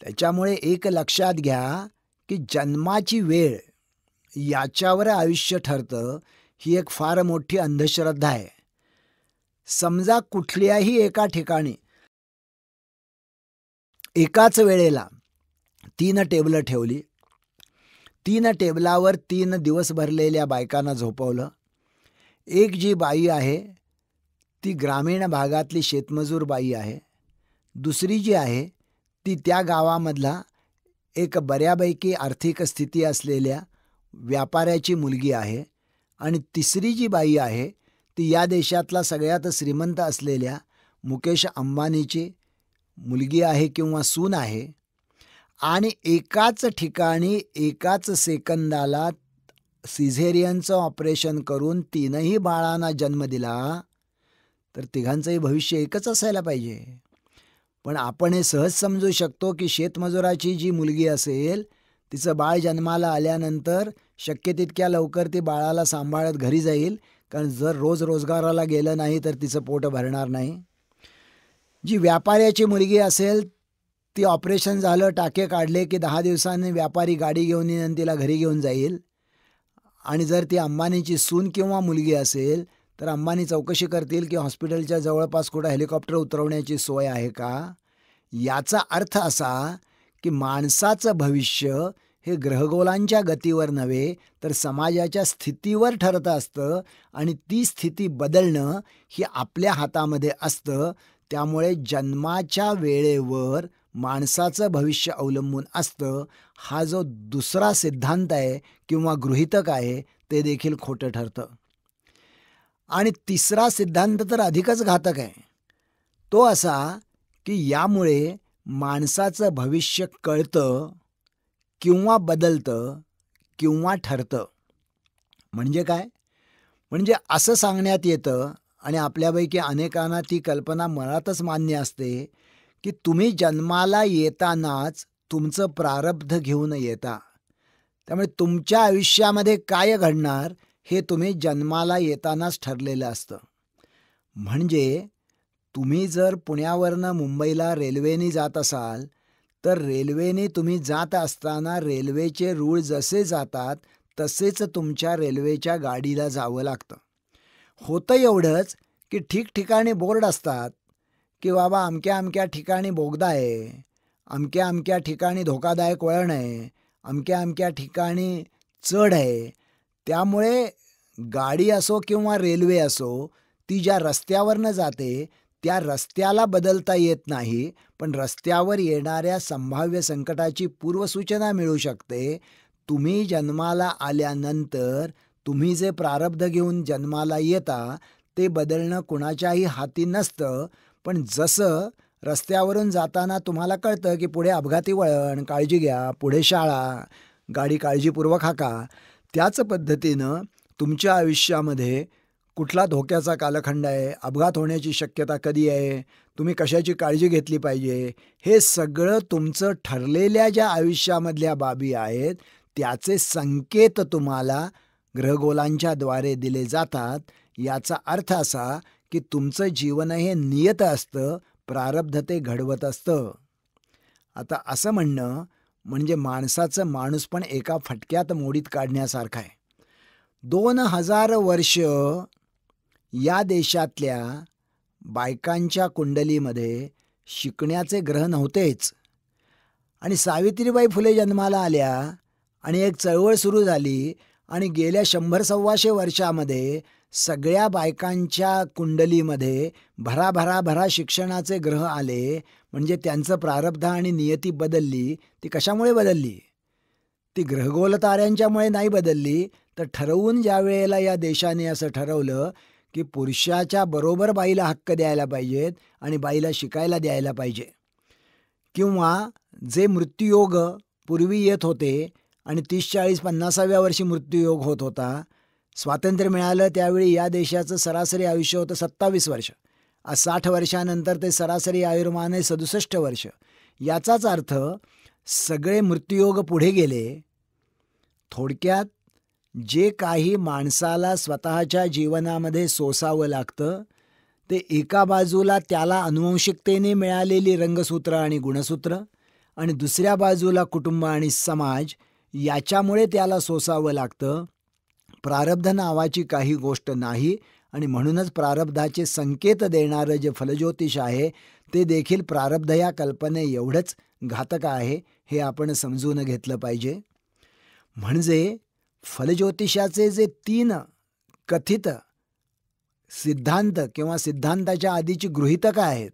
त्याच्यामुळे एक लक्षात घ्या की जन्माची वेळ याच्यावर आयुष्य ठरतं ही एक फार मोठी अंधश्रद्धा आहे समजा कुठल्याही एका ठिकाणी एकाच वेळेला तीन टेबल ठेवली तीन टेबलावर तीन दिवस भरलेल्या बायकांना झोपवलं एक जी बाई आहे ती ग्रामीण भागातली शेतमजूर बाई आहे दुसरी जी आहे ती त्या गावामधला एक बऱ्यापैकी आर्थिक स्थिती असलेल्या व्यापाऱ्याची मुलगी आहे आणि तिसरी जी बाई आहे ती या देशातला सगळ्यात श्रीमंत असलेल्या मुकेश अंबानीची मुलगी आहे किंवा सून आहे आणि एकाच ठिकाणी एकाच सेकंदाला सिझेरियनचं ऑपरेशन करून तीनही बाळांना जन्म दिला तर तिघांचंही भविष्य एकच असायला पाहिजे पण आपण हे सहज समजू शकतो की शेतमजुराची जी मुलगी असेल तिचं बाळ जन्माला आल्यानंतर शक्य तितक्या लवकर ती बाळाला सांभाळत घरी जाईल कारण जर रोज रोजगाराला गेलं नाही तर तिचं पोट भरणार नाही जी व्यापाऱ्याची मुलगी असेल ती ऑपरेशन झालं टाके काढले की दहा दिवसांनी व्यापारी गाडी घेऊन येऊन तिला घरी घेऊन जाईल आणि जर ती अंबानीची सून किंवा मुलगी असेल तर अंबानी चौकशी करतील की हॉस्पिटलच्या जवळपास कुठं हेलिकॉप्टर उतरवण्याची सोय आहे का याचा अर्थ असा की माणसाचं भविष्य हे ग्रहगोलांच्या गतीवर नव्हे तर समाजाच्या स्थितीवर ठरत असतं आणि ती स्थिती बदलणं ही आपल्या हातामध्ये असतं त्यामुळे जन्माच्या वेळेवर माणसाचं भविष्य अवलंबून असतं हा जो दुसरा सिद्धांत आहे किंवा गृहितक आहे ते देखील खोटं ठरतं आणि तिसरा सिद्धांत तर अधिकच घातक आहे तो असा की यामुळे माणसाचं भविष्य कळतं किंवा बदलतं किंवा ठरतं म्हणजे काय म्हणजे असं सांगण्यात येतं आणि आपल्यापैकी अनेकांना ती कल्पना मनातच मान्य असते की तुम्ही जन्माला येतानाच तुमचं प्रारब्ध घेऊन येता त्यामुळे तुमच्या आयुष्यामध्ये काय घडणार हे तुम्ही जन्माला येतानाच ठरलेलं असतं म्हणजे तुम्ही जर पुण्यावरनं मुंबईला रेल्वेने जात असाल तर रेल्वेने तुम्ही जात असताना रेल्वेचे रूळ जसे जातात तसेच तुमच्या रेल्वेच्या गाडीला जावं लागतं होतं एवढंच की ठिकठिकाणी बोर्ड असतात की बाबा अमक्या अमक्या ठिकाणी बोगदा आहे अमक्या अमक्या ठिकाणी धोकादायक वळण आहे अमक्या अमक्या ठिकाणी चढ आहे त्यामुळे गाडी असो किंवा रेल्वे असो ती ज्या रस्त्यावरनं जाते त्या रस्त्याला बदलता येत नाही पण रस्त्यावर येणाऱ्या संभाव्य संकटाची पूर्वसूचना मिळू शकते तुम्ही जन्माला आल्यानंतर तुम्ही जे प्रारब्ध घेऊन जन्माला येता ते बदलणं कुणाच्याही हाती नसतं पण जसं रस्त्यावरून जाताना तुम्हाला कळतं की पुढे अपघाती वळण काळजी घ्या पुढे शाळा गाडी काळजीपूर्वक हाका त्याच पद्धतीनं तुमच्या आयुष्यामध्ये कुठला धोक्याचा कालखंड आहे अपघात होण्याची शक्यता कधी आहे तुम्ही कशाची काळजी घेतली पाहिजे हे सगळं तुमचं ठरलेल्या ज्या आयुष्यामधल्या बाबी आहेत त्याचे संकेत तुम्हाला ग्रहगोलांच्याद्वारे दिले जातात याचा अर्थ असा की तुमचं जीवन हे नियत असतं प्रारब्ध ते घडवत असतं आता असं म्हणणं म्हणजे माणसाचं माणूस पण एका फटक्यात मोडीत काढण्यासारखं आहे दोन हजार वर्ष या देशातल्या बायकांच्या कुंडलीमध्ये शिकण्याचे ग्रह नव्हतेच आणि सावित्रीबाई फुले जन्माला आल्या आणि एक चळवळ सुरू झाली आणि गेल्या शंभर सव्वाशे वर्षामध्ये सगळ्या बायकांच्या कुंडलीमध्ये भराभरा भरा शिक्षणाचे ग्रह आले म्हणजे त्यांचं प्रारब्ध आणि नियती बदलली ती कशामुळे बदलली ती ग्रहगोल ताऱ्यांच्यामुळे नाही बदलली तर ठरवून ज्या वेळेला या देशाने असं ठरवलं की पुरुषाच्या बरोबर बाईला हक्क द्यायला पाहिजेत आणि बाईला शिकायला द्यायला पाहिजे किंवा जे मृत्यूयोग पूर्वी येत होते आणि तीस चाळीस पन्नासाव्या वर्षी मृत्यूयोग होत होता स्वातंत्र्य मिळालं त्यावेळी या देशाचं सरासरी आयुष्य होतं सत्तावीस वर्ष आज साठ वर्षानंतर ते सरासरी आयुर्मान आहे सदुसष्ट वर्ष याचाच अर्थ सगळे मृत्यूयोग पुढे गेले थोडक्यात जे काही माणसाला स्वतःच्या जीवनामध्ये सोसावं लागतं ते एका बाजूला त्याला अनुवंशिकतेने मिळालेली रंगसूत्र आणि गुणसूत्र आणि दुसऱ्या बाजूला कुटुंब आणि समाज याच्यामुळे त्याला सोसावं लागतं प्रारब्ध नावाची काही गोष्ट नाही आणि म्हणूनच प्रारब्धाचे संकेत देणारं जे फलज्योतिष आहे ते देखील प्रारब्ध या कल्पने एवढंच घातक आहे हे आपण समजून घेतलं पाहिजे म्हणजे फलज्योतिषाचे जे तीन कथित सिद्धांत किंवा सिद्धांताच्या आधीची गृहितकं आहेत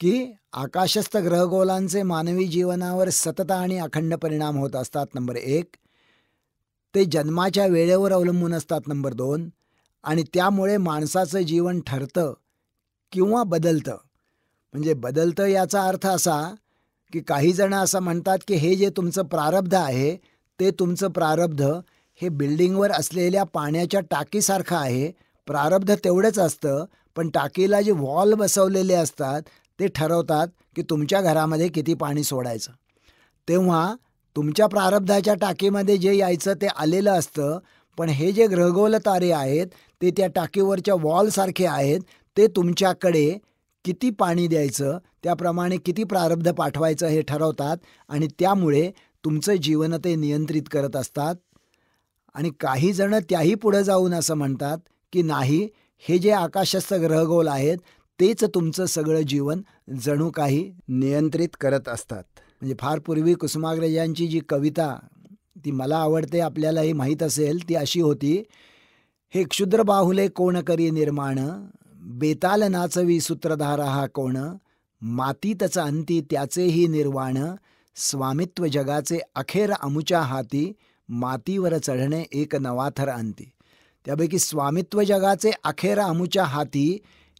की आकाशस्थ ग्रहगोलांचे मानवी जीवनावर सतत आणि अखंड परिणाम होत असतात नंबर एक ते जन्माच्या वेळेवर अवलंबून असतात नंबर दोन आणि त्यामुळे माणसाचं जीवन ठरतं किंवा बदलतं म्हणजे बदलतं याचा अर्थ असा की काही जण असं म्हणतात की हे जे तुमचं प्रारब्ध आहे ते तुमचं प्रारब्ध हे बिल्डिंगवर असलेल्या पाण्याच्या टाकीसारखं आहे प्रारब्ध तेवढंच असतं पण टाकीला जे वॉल बसवलेले असतात ते ठरवतात की तुमच्या घरामध्ये किती पाणी सोडायचं तेव्हा तुमच्या प्रारब्धाच्या टाकीमध्ये जे यायचं ते आलेलं असतं पण हे जे ग्रहगोल तारे आहेत ते त्या टाकीवरच्या वॉलसारखे आहेत ते तुमच्याकडे किती पाणी द्यायचं त्याप्रमाणे किती प्रारब्ध पाठवायचं हे ठरवतात आणि त्यामुळे तुमचं जीवन ते नियंत्रित करत असतात आणि काही जण त्याही पुढं जाऊन असं म्हणतात की नाही हे जे आकाशस्थ ग्रहगोल आहेत तेच तुमचं सगळं जीवन जणू काही नियंत्रित करत असतात म्हणजे फार पूर्वी कुसुमाग्रजांची जी कविता ती मला आवडते आपल्यालाही माहीत असेल ती अशी होती हे क्षुद्र बाहुले कोण करी निर्माण बेताल नाचवी सूत्रधार हा कोण मातीतच अंती त्याचेही निर्वाण स्वामित्व जगाचे अखेर अमुच्या हाती मातीवर चढणे एक नवाथर अंती त्यापैकी स्वामित्व जगाचे अखेर अमुच्या हाती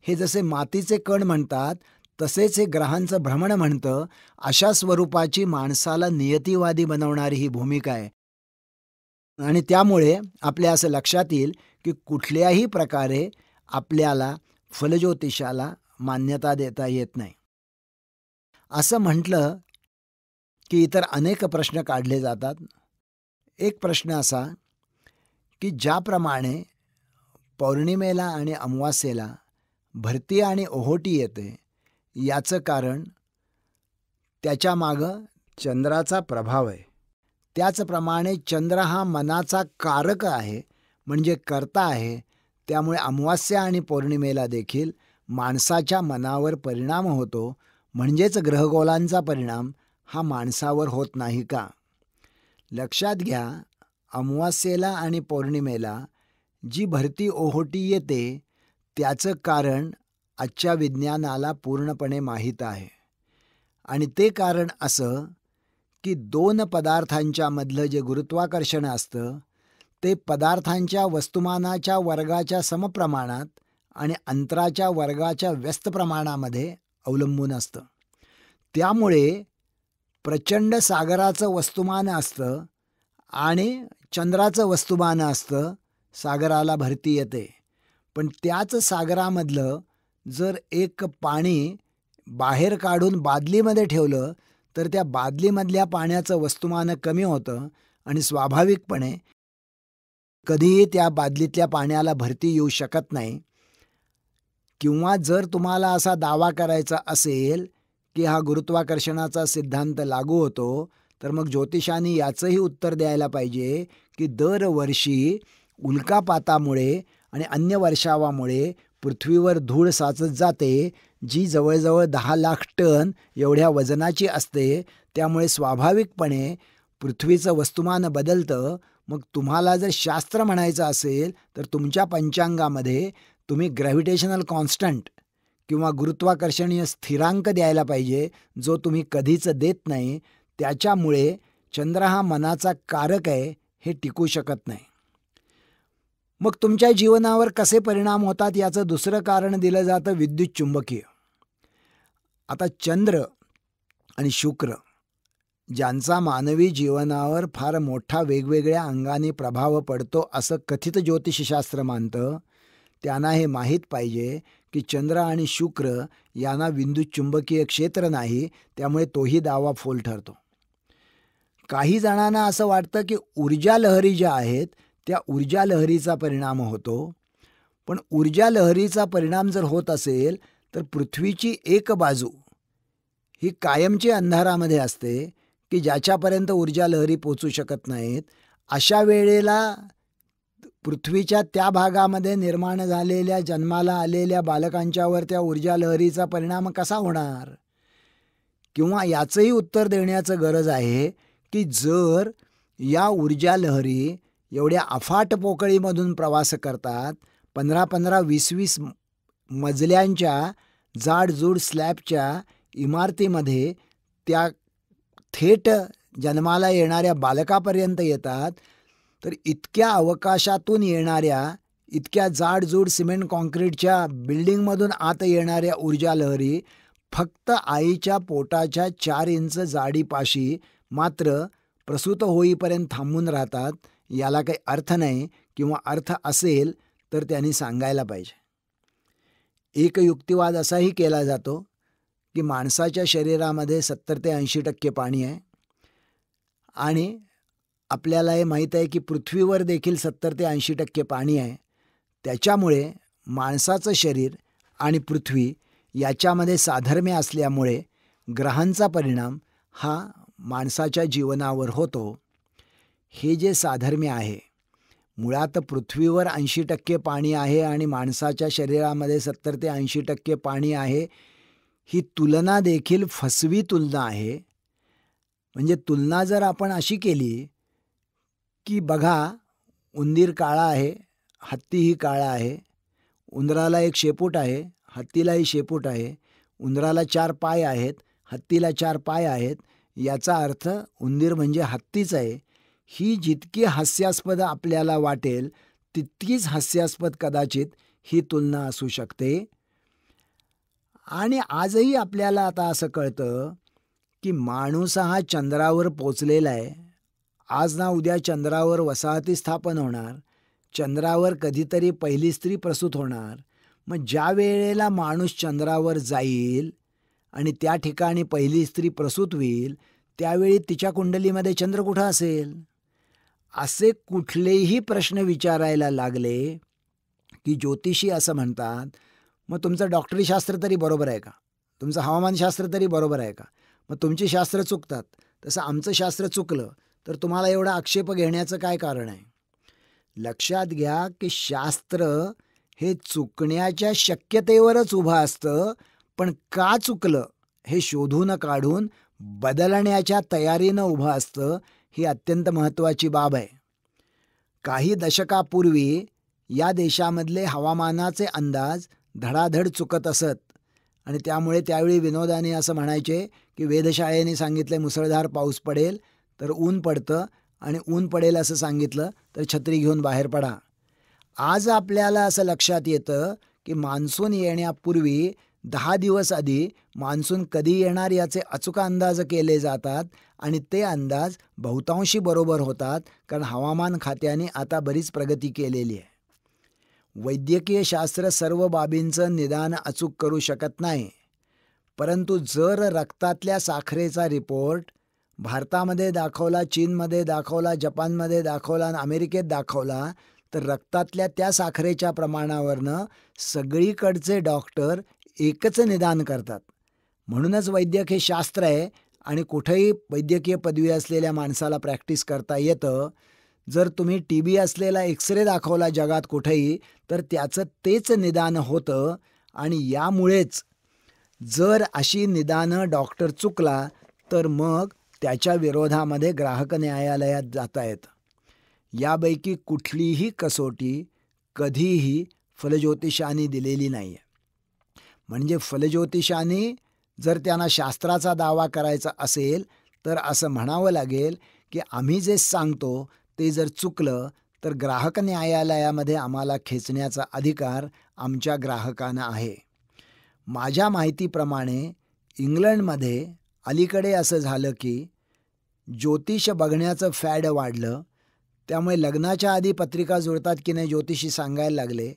हे जसे मातीचे कण म्हणतात तसेच हे ग्रहांचं भ्रमण म्हणतं अशा स्वरूपाची माणसाला नियतीवादी बनवणारी ही भूमिका आहे आणि त्यामुळे आपल्या असं लक्षात येईल की कुठल्याही प्रकारे आपल्याला फलज्योतिषाला मान्यता देता येत नाही असं म्हटलं की इतर अनेक प्रश्न काढले जातात एक प्रश्न असा की ज्याप्रमाणे पौर्णिमेला आणि अमावास्येला भरती आणि ओहोटी येते याचं कारण त्याच्या मागं चंद्राचा प्रभाव आहे त्याचप्रमाणे चंद्र हा मनाचा कारक आहे म्हणजे करता आहे त्यामुळे अमावस्या आणि पौर्णिमेला देखील माणसाच्या मनावर परिणाम होतो म्हणजेच ग्रहगोलांचा परिणाम हा माणसावर होत नाही का लक्षात घ्या अमावास्येला आणि पौर्णिमेला जी भरती ओहोटी येते त्याचं कारण आजच्या विज्ञानाला पूर्णपणे माहीत आहे आणि ते कारण असं की दोन पदार्थांच्या मधलं जे गुरुत्वाकर्षण असतं ते पदार्थांच्या वस्तुमानाच्या वर्गाच्या समप्रमाणात आणि अंतराच्या वर्गाच्या व्यस्त प्रमाणामध्ये अवलंबून असतं त्यामुळे प्रचंड सागराचं वस्तुमान असतं आणि चंद्राचं वस्तुमान असतं सागराला भरती येते पण त्याच सागरामधलं जर एक पाणी बाहेर काढून बादलीमध्ये ठेवलं तर त्या बादलीमधल्या पाण्याचं वस्तुमान कमी होतं आणि स्वाभाविकपणे कधीही त्या बादलीतल्या पाण्याला भरती येऊ शकत नाही किंवा जर तुम्हाला असा दावा करायचा असेल की हा गुरुत्वाकर्षणाचा सिद्धांत लागू होतो तर मग ज्योतिषाने याचंही उत्तर द्यायला पाहिजे की दरवर्षी उल्कापातामुळे आणि अन्य वर्षावामुळे पृथ्वीवर धूळ साचत जाते जी जवळजवळ दहा लाख टन एवढ्या वजनाची असते त्यामुळे स्वाभाविकपणे पृथ्वीचं वस्तुमान बदलतं मग तुम्हाला जर शास्त्र म्हणायचं असेल तर तुमच्या पंचांगामध्ये तुम्ही ग्रॅव्हिटेशनल कॉन्स्टंट किंवा गुरुत्वाकर्षणीय स्थिरांक द्यायला पाहिजे जो तुम्ही कधीच देत नाही त्याच्यामुळे चंद्र हा मनाचा कारक आहे हे टिकू शकत नाही मग तुमच्या जीवनावर कसे परिणाम होतात याचं दुसरं कारण दिलं जातं विद्युत चुंबकीय आता चंद्र आणि शुक्र ज्यांचा मानवी जीवनावर फार मोठा वेगवेगळ्या अंगाने प्रभाव पडतो असं कथित ज्योतिषशास्त्र मानतं त्यांना हे माहीत पाहिजे की चंद्र आणि शुक्र यांना विद्युत चुंबकीय क्षेत्र नाही त्यामुळे तोही दावा फोल ठरतो काही जणांना असं वाटतं की ऊर्जा लहरी ज्या आहेत त्या ऊर्जा लहरीचा परिणाम होतो पण ऊर्जा लहरीचा परिणाम जर होत असेल तर पृथ्वीची एक बाजू ही कायमची अंधारामध्ये असते की ज्याच्यापर्यंत ऊर्जा लहरी पोचू शकत नाहीत अशा वेळेला पृथ्वीच्या त्या भागामध्ये निर्माण झालेल्या जन्माला आलेल्या बालकांच्यावर त्या ऊर्जा लहरीचा परिणाम कसा होणार किंवा याचंही उत्तर देण्याचं गरज आहे की जर या ऊर्जा लहरी एवढ्या अफाट पोकळीमधून प्रवास करतात पंधरा पंधरा वीस वीस मजल्यांच्या जाडजूड स्लॅबच्या इमारतीमध्ये त्या थेट जन्माला येणाऱ्या बालकापर्यंत येतात तर इतक्या अवकाशातून येणाऱ्या इतक्या जाडजूड सिमेंट कॉन्क्रीटच्या बिल्डिंगमधून आत येणाऱ्या ऊर्जा लहरी फक्त आईच्या पोटाच्या चार इंच जाडीपाशी मात्र प्रसूत होईपर्यंत थांबून राहतात याला काही अर्थ नाही किंवा अर्थ असेल तर त्यांनी सांगायला पाहिजे एक युक्तिवाद असाही केला जातो की माणसाच्या शरीरामध्ये सत्तर ते ऐंशी टक्के पाणी आहे आणि आपल्याला हे माहीत आहे की पृथ्वीवर देखील सत्तर ते ऐंशी टक्के पाणी आहे त्याच्यामुळे माणसाचं शरीर आणि पृथ्वी याच्यामध्ये साधर्म्य असल्यामुळे ग्रहांचा परिणाम हा माणसाच्या जीवनावर होतो हे जे साधर्म्य आहे मुळात पृथ्वीवर ऐंशी टक्के पाणी आहे आणि माणसाच्या शरीरामध्ये सत्तर ते ऐंशी टक्के पाणी आहे ही तुलना देखील फसवी तुलना आहे म्हणजे तुलना जर आपण अशी केली की बघा उंदीर काळा आहे हत्तीही काळा आहे उंदराला एक शेपूट आहे हत्तीलाही शेपूट आहे उंदराला चार पाय आहेत हत्तीला चार पाय आहेत याचा अर्थ उंदीर म्हणजे हत्तीच आहे ही जितकी हास्यास्पद आपल्याला वाटेल तितकीच हास्यास्पद कदाचित ही तुलना असू शकते आणि आजही आपल्याला आता असं कळतं की माणूस हा चंद्रावर पोचलेला आहे आज ना उद्या चंद्रावर वसाहती स्थापन होणार चंद्रावर कधीतरी पहिली स्त्री प्रसूत होणार मग ज्या वेळेला माणूस चंद्रावर जाईल आणि त्या ठिकाणी पहिली स्त्री प्रसूत होईल त्यावेळी तिच्या कुंडलीमध्ये चंद्र कुठं असेल असे कुठलेही प्रश्न विचारायला लागले की ज्योतिषी असं म्हणतात मग तुमचं डॉक्टरी शास्त्र तरी बरोबर आहे का तुमचं हवामानशास्त्र तरी बरोबर आहे का मग तुमची शास्त्र चुकतात तसं आमचं शास्त्र चुकलं तर तुम्हाला एवढा आक्षेप घेण्याचं काय कारण आहे लक्षात घ्या की शास्त्र हे चुकण्याच्या शक्यतेवरच उभं असतं पण का चुकलं हे शोधून काढून बदलण्याच्या तयारीनं उभं असतं ही अत्यंत महत्त्वाची बाब आहे काही दशकापूर्वी या देशामधले हवामानाचे अंदाज धडाधड चुकत असत आणि त्यामुळे त्यावेळी विनोदाने असं म्हणायचे की वेधशाळेने सांगितले मुसळधार पाऊस पडेल तर ऊन पडतं आणि ऊन पडेल असं सांगितलं तर छत्री घेऊन बाहेर पडा आज आपल्याला असं लक्षात येतं की मान्सून येण्यापूर्वी दहा दिवस आधी मान्सून कधी येणार याचे अचूक अंदाज केले जातात आणि ते अंदाज बहुतांशी बरोबर होतात कारण हवामान खात्याने आता बरीच प्रगती केलेली आहे वैद्यकीय शास्त्र सर्व बाबींचं निदान अचूक करू शकत नाही परंतु जर रक्तातल्या साखरेचा रिपोर्ट भारतामध्ये दाखवला चीनमध्ये दाखवला जपानमध्ये दाखवला आणि अमेरिकेत दाखवला तर रक्तातल्या त्या साखरेच्या प्रमाणावरनं सगळीकडचे डॉक्टर एकच निदान करतात म्हणूनच वैद्यक हे शास्त्र आहे आणि कुठंही वैद्यकीय पदवी असलेल्या माणसाला प्रॅक्टिस करता येतं जर तुम्ही टी बी असलेला एक्सरे दाखवला जगात कुठेही तर त्याचं तेच निदान होतं आणि यामुळेच जर अशी निदानं डॉक्टर चुकला तर मग त्याच्या विरोधामध्ये ग्राहक न्यायालयात जाता येतं यापैकी कुठलीही कसोटी कधीही फलज्योतिषाने दिलेली नाही आहे म्हणजे फलज्योतिषाने जर त्यांना शास्त्राचा दावा करायचा असेल तर असं म्हणावं लागेल की आम्ही जे सांगतो ते जर चुकलं तर ग्राहक न्यायालयामध्ये आम्हाला खेचण्याचा अधिकार आमच्या ग्राहकांना आहे माझ्या माहितीप्रमाणे इंग्लंडमध्ये अलीकडे असं झालं की ज्योतिष बघण्याचं फॅड वाढलं त्यामुळे लग्नाच्या आधी पत्रिका जुळतात की नाही ज्योतिषी सांगायला लागले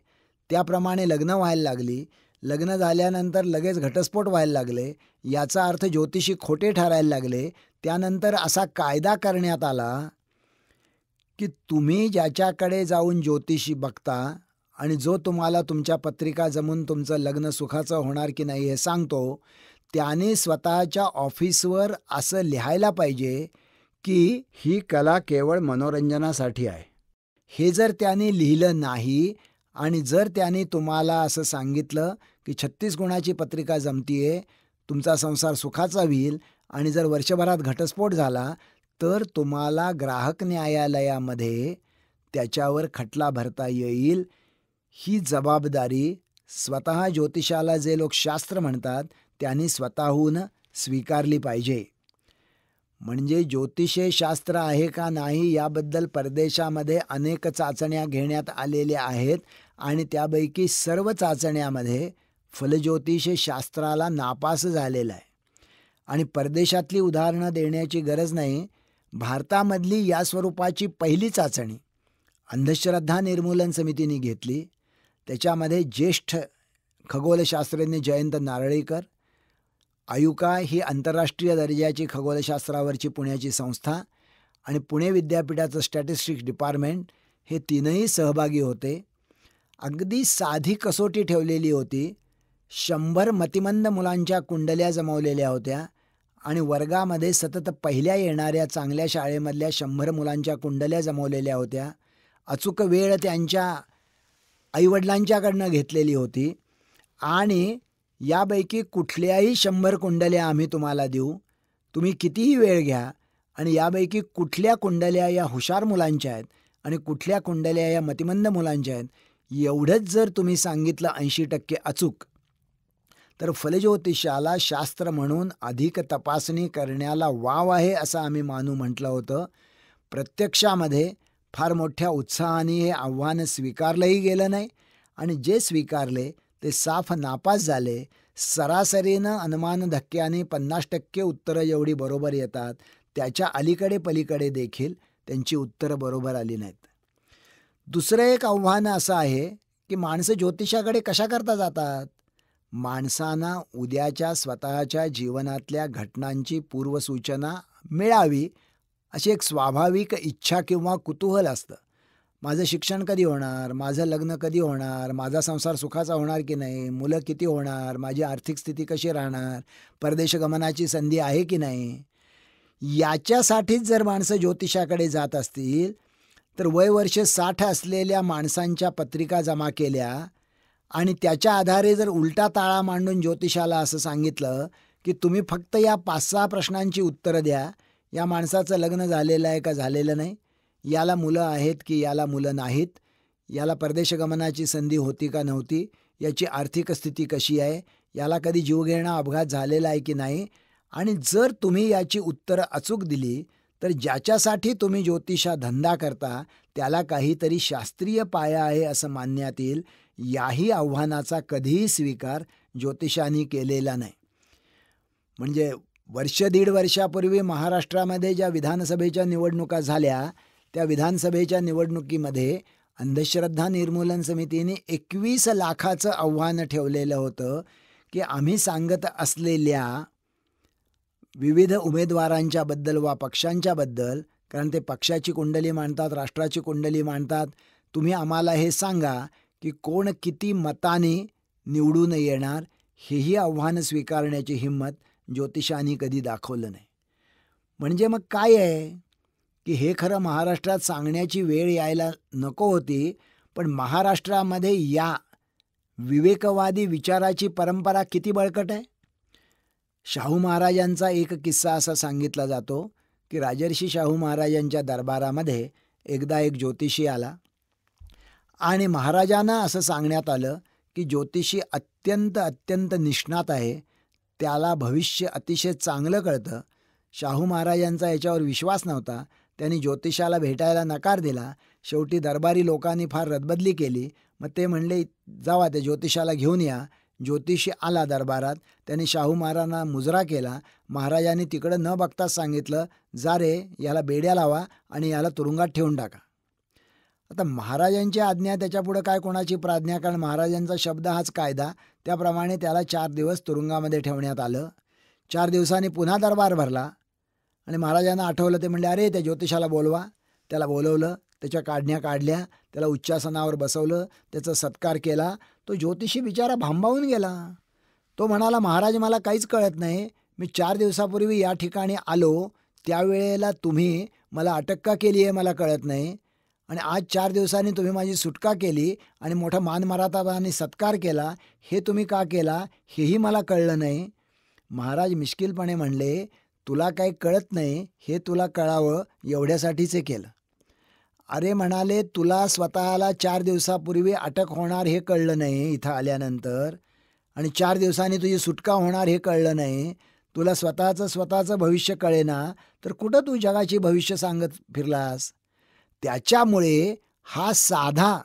त्याप्रमाणे लग्न व्हायला लागली लग्न झाल्यानंतर लगेच घटस्फोट व्हायला लागले याचा अर्थ ज्योतिषी खोटे ठरायला लागले त्यानंतर असा कायदा करण्यात आला की तुम्ही ज्याच्याकडे जाऊन ज्योतिषी बघता आणि जो तुम्हाला तुमच्या पत्रिका जमून तुमचं लग्न सुखाचं होणार की नाही हे सांगतो त्याने स्वतःच्या ऑफिसवर असं लिहायला पाहिजे की ही कला केवळ मनोरंजनासाठी आहे हे जर त्याने लिहिलं नाही आणि जर त्याने तुम्हाला असं सांगितलं की छत्तीस गुणाची पत्रिका जमतीये तुमचा संसार सुखाचा होईल आणि जर वर्षभरात घटस्फोट झाला तर तुम्हाला ग्राहक न्यायालयामध्ये त्याच्यावर खटला भरता येईल ही जबाबदारी स्वतः ज्योतिषाला जे लोक शास्त्र म्हणतात त्यांनी स्वतःहून स्वीकारली पाहिजे म्हणजे ज्योतिषे शास्त्र आहे का नाही याबद्दल परदेशामध्ये अनेक चाचण्या घेण्यात आलेल्या आहेत आणि त्यापैकी सर्व चाचण्यामध्ये फलज्योतिष शास्त्राला नापास झालेलं आहे आणि परदेशातली उदाहरणं देण्याची गरज नाही भारतामधली या स्वरूपाची पहिली चाचणी अंधश्रद्धा निर्मूलन समितीने घेतली त्याच्यामध्ये ज्येष्ठ खगोलशास्त्रज्ञ जयंत नारळीकर आयुका ही आंतरराष्ट्रीय दर्जाची खगोलशास्त्रावरची पुण्याची संस्था आणि पुणे विद्यापीठाचं स्टॅटिस्टिक्स डिपार्टमेंट हे तीनही सहभागी होते अगदी साधी कसोटी ठेवलेली होती शंभर मतिमंद मुलांच्या कुंडल्या जमवलेल्या होत्या आणि वर्गामध्ये सतत पहिल्या येणाऱ्या चांगल्या शाळेमधल्या शंभर मुलांच्या कुंडल्या जमवलेल्या होत्या अचूक वेळ त्यांच्या आईवडिलांच्याकडनं घेतलेली होती आणि यापैकी कुठल्याही शंभर कुंडल्या आम्ही तुम्हाला देऊ तुम्ही कितीही वेळ घ्या आणि यापैकी कुठल्या कुंडल्या या हुशार मुलांच्या आहेत आणि कुठल्या कुंडल्या या मतिमंद मुलांच्या आहेत एवढंच जर तुम्ही सांगितलं ऐंशी टक्के अचूक तर फलज्योतिषाला शास्त्र म्हणून अधिक तपासणी करण्याला वाव आहे असं आम्ही मानू म्हटलं होतं प्रत्यक्षामध्ये फार मोठ्या उत्साहाने हे आव्हान स्वीकारलंही गेलं नाही आणि जे स्वीकारले ते साफ नापास झाले सरासरीनं अनुमान धक्क्याने पन्नास टक्के उत्तरं एवढी बरोबर येतात त्याच्या अलीकडे पलीकडे देखील त्यांची उत्तरं बरोबर आली नाहीत दुसरं एक आव्हान असं आहे की माणसं ज्योतिषाकडे कशा करता जातात माणसांना उद्याच्या स्वतःच्या जीवनातल्या घटनांची पूर्वसूचना मिळावी अशी एक स्वाभाविक इच्छा किंवा कुतूहल असतं माझं शिक्षण कधी होणार माझं लग्न कधी होणार माझा संसार सुखाचा होणार की नाही मुलं किती होणार माझी आर्थिक स्थिती कशी राहणार परदेशगमनाची संधी आहे की नाही याच्यासाठीच जर माणसं ज्योतिषाकडे जात असतील तर वयवर्ष साठ असलेल्या माणसांच्या पत्रिका जमा केल्या आणि त्याच्या आधारे जर उलटा ताळा मांडून ज्योतिषाला असं सांगितलं की तुम्ही फक्त या पाच सहा प्रश्नांची उत्तरं द्या या माणसाचं लग्न झालेलं आहे का झालेलं नाही याला मुलं आहेत की याला मुलं नाहीत याला परदेशगमनाची संधी होती का नव्हती याची आर्थिक स्थिती कशी आहे याला कधी जीवघेणा अपघात झालेला आहे की नाही आणि जर तुम्ही याची उत्तरं अचूक दिली तर ज्याच्यासाठी तुम्ही ज्योतिषा धंदा करता त्याला काहीतरी शास्त्रीय पाया आहे असं मानण्यात येईल याही आव्हानाचा कधीही स्वीकार ज्योतिषांनी केलेला नाही म्हणजे वर्ष दीड वर्षापूर्वी महाराष्ट्रामध्ये ज्या विधानसभेच्या निवडणुका झाल्या त्या विधानसभेच्या निवडणुकीमध्ये अंधश्रद्धा निर्मूलन समितीने एकवीस लाखाचं आव्हान ठेवलेलं होतं की आम्ही सांगत असलेल्या विविध उमेदवारांच्या बद्दल वा पक्षांच्याबद्दल कारण ते पक्षाची कुंडली मांडतात राष्ट्राची कुंडली मांडतात तुम्ही आम्हाला हे सांगा की कोण किती मताने निवडून येणार हेही आव्हानं स्वीकारण्याची हिंमत ज्योतिषांनी कधी दाखवलं नाही म्हणजे मग काय आहे की हे खरं महाराष्ट्रात सांगण्याची वेळ यायला नको होती पण महाराष्ट्रामध्ये या विवेकवादी विचाराची परंपरा किती बळकट आहे शाहू महाराजांचा एक किस्सा असा सांगितला जातो की राजर्षी शाहू महाराजांच्या दरबारामध्ये एकदा एक ज्योतिषी आला आणि महाराजांना असं सांगण्यात आलं की ज्योतिषी अत्यंत अत्यंत निष्णात आहे त्याला भविष्य अतिशय चांगलं कळतं शाहू महाराजांचा याच्यावर विश्वास नव्हता त्यांनी ज्योतिषाला भेटायला नकार दिला शेवटी दरबारी लोकांनी फार रदबदली केली मग ते म्हणले जावा त्या ज्योतिषाला घेऊन या ज्योतिषी आला दरबारात त्याने शाहू महाराजांना मुजरा केला महाराजांनी तिकडं न बघताच सांगितलं जा रे याला बेड्या लावा आणि याला तुरुंगात ठेवून टाका आता महाराजांची आज्ञा त्याच्यापुढं काय कोणाची प्राज्ञा कारण महाराजांचा शब्द हाच कायदा त्याप्रमाणे त्याला चार दिवस तुरुंगामध्ये ठेवण्यात आलं चार दिवसांनी पुन्हा दरबार भरला आणि महाराजांना आठवलं ते म्हणले अरे त्या ज्योतिषाला बोलवा त्याला बोलवलं त्याच्या काढण्या काढल्या त्याला उच्चासनावर बसवलं त्याचा सत्कार केला तो ज्योतिषी बिचारा भांबावून गेला तो म्हणाला महाराज मला काहीच कळत नाही मी चार दिवसापूर्वी या ठिकाणी आलो त्यावेळेला तुम्ही मला अटक्का केली आहे मला कळत नाही आणि आज चार दिवसांनी तुम्ही माझी सुटका केली आणि मोठा मान मानमराताबाने सत्कार केला हे तुम्ही का केला हेही मला कळलं नाही महाराज मिश्किलपणे म्हणले तुला काही कळत नाही हे तुला कळावं एवढ्यासाठीचे केलं अरे म्हणाले तुला स्वतःला चार दिवसापूर्वी अटक होणार हे कळलं नाही इथं आल्यानंतर आणि चार दिवसांनी तुझी सुटका होणार हे कळलं नाही तुला स्वतःचं स्वतःचं भविष्य कळेना तर कुठं तू जगाची भविष्य सांगत फिरलास त्याच्यामुळे हा साधा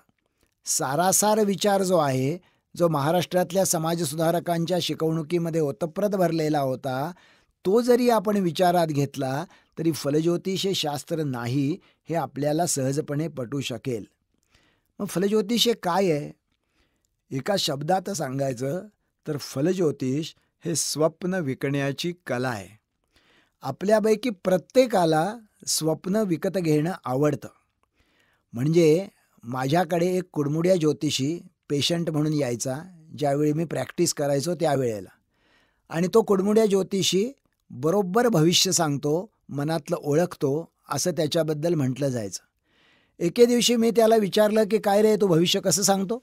सारासार विचार जो आहे जो महाराष्ट्रातल्या समाजसुधारकांच्या शिकवणुकीमध्ये ओतप्रत भरलेला होता तो जरी आपण विचारात घेतला तरी फलज्योतिष हे शास्त्र नाही हे आपल्याला सहजपणे पटू शकेल मग फलज्योतिष हे काय आहे एका शब्दात सांगायचं तर फलज्योतिष हे स्वप्न विकण्याची कला आहे आपल्यापैकी प्रत्येकाला स्वप्न विकत घेणं आवडतं म्हणजे माझ्याकडे एक कुडमुड्या ज्योतिषी पेशंट म्हणून यायचा ज्यावेळी मी प्रॅक्टिस करायचो त्यावेळेला आणि तो कुडमुड्या ज्योतिषी बरोबर भविष्य सांगतो मनातलं ओळखतो असं त्याच्याबद्दल म्हटलं जायचं एके दिवशी मी त्याला विचारलं की काय रे तू भविष्य कसं सांगतो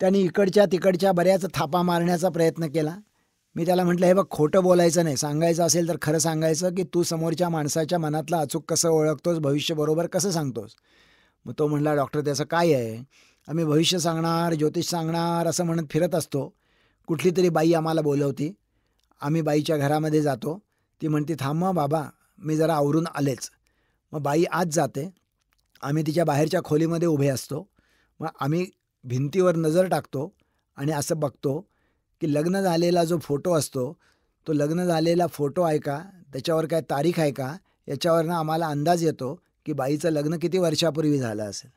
त्याने इकडच्या तिकडच्या बऱ्याच थापा मारण्याचा प्रयत्न केला मी त्याला म्हटलं हे बघ खोटं बोलायचं नाही सांगायचं असेल तर खरं सांगायचं की तू समोरच्या माणसाच्या मनातला अचूक कसं ओळखतोस भविष्य बरोबर कसं सांगतोस मग तो म्हटला डॉक्टर त्याचं काय आहे आम्ही भविष्य सांगणार ज्योतिष सांगणार असं म्हणत फिरत असतो कुठली तरी बाई आम्हाला बोलवती आम्ही बाईच्या घरामध्ये जातो ती म्हणती थांब बाबा मी जरा आवरून आलेच मग बाई आज जाते आम्ही तिच्या बाहेरच्या खोलीमध्ये उभे असतो मग आम्ही भिंतीवर नजर टाकतो आणि असं बघतो की लग्न झालेला जो फोटो असतो तो लग्न झालेला फोटो आहे का त्याच्यावर काय तारीख आहे का याच्यावरनं आम्हाला अंदाज येतो की बाईचं लग्न किती वर्षापूर्वी झालं असेल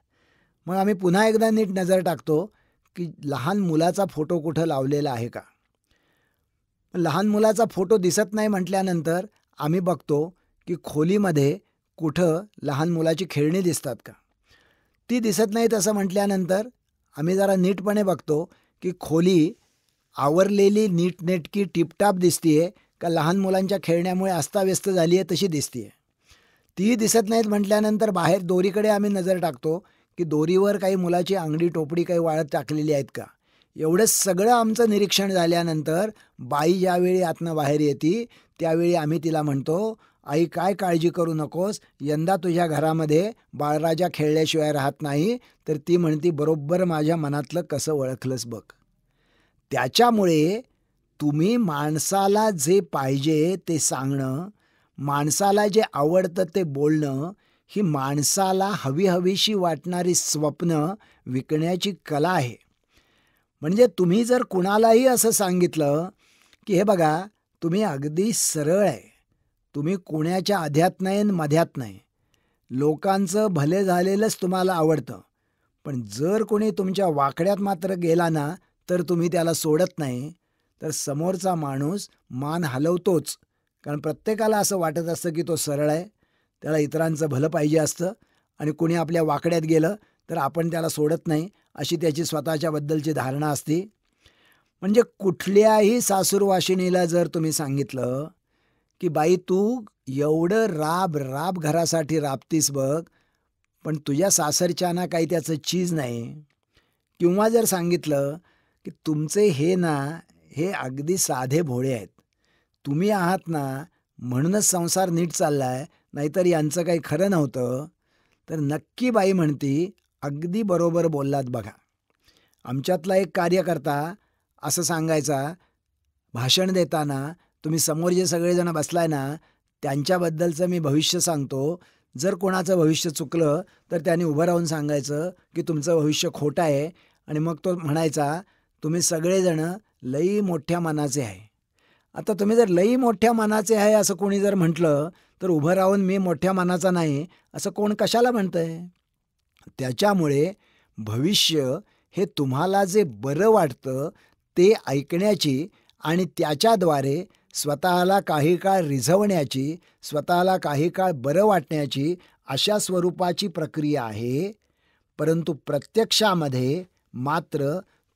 मग आम्ही पुन्हा एकदा नीट नजर टाकतो की लहान मुलाचा फोटो कुठं लावलेला आहे का लहान मुलाचा फोटो दिसत नाही म्हटल्यानंतर आम्ही बघतो की खोलीमध्ये कुठं लहान मुलाची खेळणी दिसतात का ती दिसत नाहीत असं म्हटल्यानंतर आम्ही जरा नीटपणे बघतो की खोली आवरलेली नीटनेटकी टिपटाप दिसतीये का लहान मुलांच्या खेळण्यामुळे अस्ताव्यस्त झाली आहे तशी दिसतीये तीही दिसत नाहीत म्हटल्यानंतर बाहेर दोरीकडे आम्ही नजर टाकतो की दोरीवर काही मुलाची अंगडी टोपडी काही वाळत टाकलेली आहेत का एवढं सगळं आमचं निरीक्षण झाल्यानंतर बाई ज्यावेळी आतनं बाहेर येते त्यावेळी आम्ही तिला म्हणतो आई काय काळजी करू नकोस यंदा तुझ्या घरामध्ये बाळराजा खेळल्याशिवाय राहत नाही तर ती म्हणती बरोबर माझ्या मनातलं कसं ओळखलंस बघ त्याच्यामुळे तुम्ही माणसाला जे पाहिजे ते सांगणं माणसाला जे आवडतं ते बोलणं ही माणसाला हवी हवीशी वाटणारी स्वप्न विकण्याची कला आहे म्हणजे तुम्ही जर कुणालाही असं सांगितलं की हे बघा तुम्ही अगदी सरळ आहे तुम्ही कोणाच्या आध्यात नाही मध्यात नाही लोकांचं भले झालेलंच तुम्हाला आवडतं पण जर कोणी तुमच्या वाकड्यात मात्र गेला ना तर तुम्ही त्याला सोडत नाही तर समोरचा माणूस मान हलवतोच कारण प्रत्येकाला असं वाटत असतं की तो सरळ आहे त्याला इतरांचं भलं पाहिजे असतं आणि कोणी आपल्या वाकड्यात गेलं तर आपण त्याला सोडत नाही अशी त्याची स्वतःच्याबद्दलची धारणा असती म्हणजे कुठल्याही सासूरवाशिनीला जर तुम्ही सांगितलं की बाई तू एवढं राब राब घरासाठी राबतीस बघ पण तुझ्या सासरच्यांना काही त्याचं चीज नाही किंवा जर सांगितलं की तुमचे हे ना हे अगदी साधे भोळे आहेत तुम्ही आहात ना म्हणूनच संसार नीट चालला आहे नाहीतर यांचं काही खरं नव्हतं तर नक्की बाई म्हणती अगदी बरोबर बोललात बघा आमच्यातला एक कार्यकर्ता असं सांगायचा भाषण देताना तुम्ही समोर जे सगळेजण बसलाय ना त्यांच्याबद्दलचं मी भविष्य सांगतो जर कोणाचं भविष्य चुकलं तर त्यांनी उभं राहून सांगायचं की तुमचं भविष्य खोटं आहे आणि मग तो म्हणायचा तुम्ही सगळेजणं लई मोठ्या मनाचे आहे आता तुम्ही जर लई मोठ्या मनाचे आहे असं कोणी जर म्हटलं तर उभं राहून मी मोठ्या मनाचा नाही असं कोण कशाला म्हणतंय त्याच्यामुळे भविष्य हे तुम्हाला जे बरं वाटतं ते ऐकण्याची आणि त्याच्याद्वारे स्वतःला काही काळ रिझवण्याची स्वतःला काही काळ बरं वाटण्याची अशा स्वरूपाची प्रक्रिया आहे परंतु प्रत्यक्षामध्ये मात्र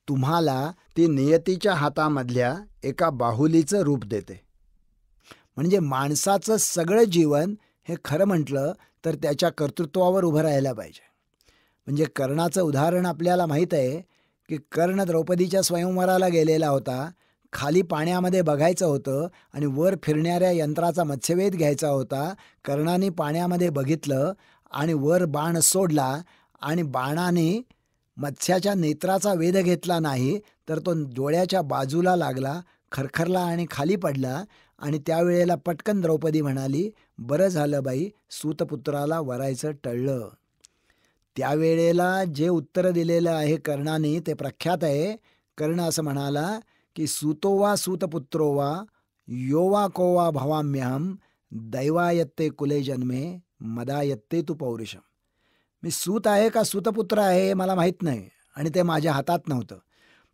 तुम्हाला ती नियतीच्या हातामधल्या एका बाहुलीचं रूप देते म्हणजे माणसाचं सगळं जीवन हे खरं म्हटलं तर त्याच्या कर्तृत्वावर उभं राहायला पाहिजे म्हणजे कर्णाचं उदाहरण आपल्याला माहीत आहे की कर्ण द्रौपदीच्या स्वयंवराला गेलेला होता खाली पाण्यामध्ये बघायचं होतं आणि वर फिरणाऱ्या यंत्राचा मत्स्यवेध घ्यायचा होता कर्णाने पाण्यामध्ये बघितलं आणि वर बाण सोडला आणि बाणाने मत्स्याच्या नेत्राचा वेध घेतला नाही तर तो डोळ्याच्या बाजूला लागला खरखरला आणि खाली पडला आणि त्यावेळेला पटकन द्रौपदी म्हणाली बरं झालं बाई सूतपुत्राला वरायचं टळलं त्यावेळेला जे उत्तर दिलेलं आहे कर्णाने ते प्रख्यात आहे कर्ण असं म्हणाला की सुतो वा सूतपुत्रो वा यो वा को वा भवाम्यहम दैवायत्ते कुले जन्मे मदायत्ते तू पौरुषम मी सूत आहे का सुतपुत्र आहे हे मला माहीत नाही आणि ते माझ्या हातात नव्हतं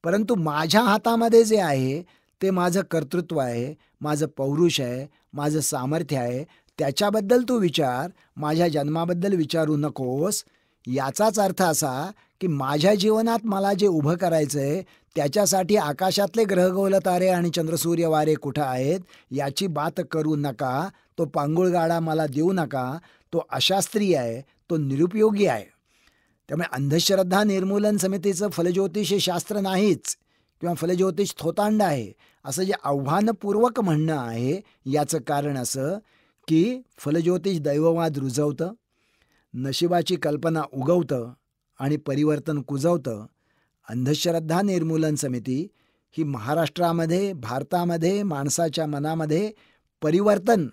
परंतु माझ्या हातामध्ये जे आहे ते माझं कर्तृत्व आहे माझं पौरुष आहे माझं सामर्थ्य आहे त्याच्याबद्दल तू विचार माझ्या जन्माबद्दल विचारू नकोस याचाच अर्थ असा की माझ्या जीवनात मला जे उभं करायचं आहे त्याच्यासाठी आकाशातले ग्रहगौलतारे तारे आणि चंद्रसूर्य वारे कुठं आहेत याची बात करू नका तो पांगुळगाडा मला देऊ नका तो अशास्त्रीय आहे तो निरुपयोगी आहे त्यामुळे अंधश्रद्धा निर्मूलन समितीचं फलज्योतिष हे शास्त्र नाहीच किंवा फलज्योतिष थोतांड आहे असं जे आव्हानपूर्वक म्हणणं आहे याचं कारण असं की फलज्योतिष दैववाद रुजवतं नशिबाची कल्पना उगवतं आणि परिवर्तन कुजवतं अंधश्रद्धा निर्मूलन समिती ही महाराष्ट्रामध्ये भारतामध्ये माणसाच्या मनामध्ये परिवर्तन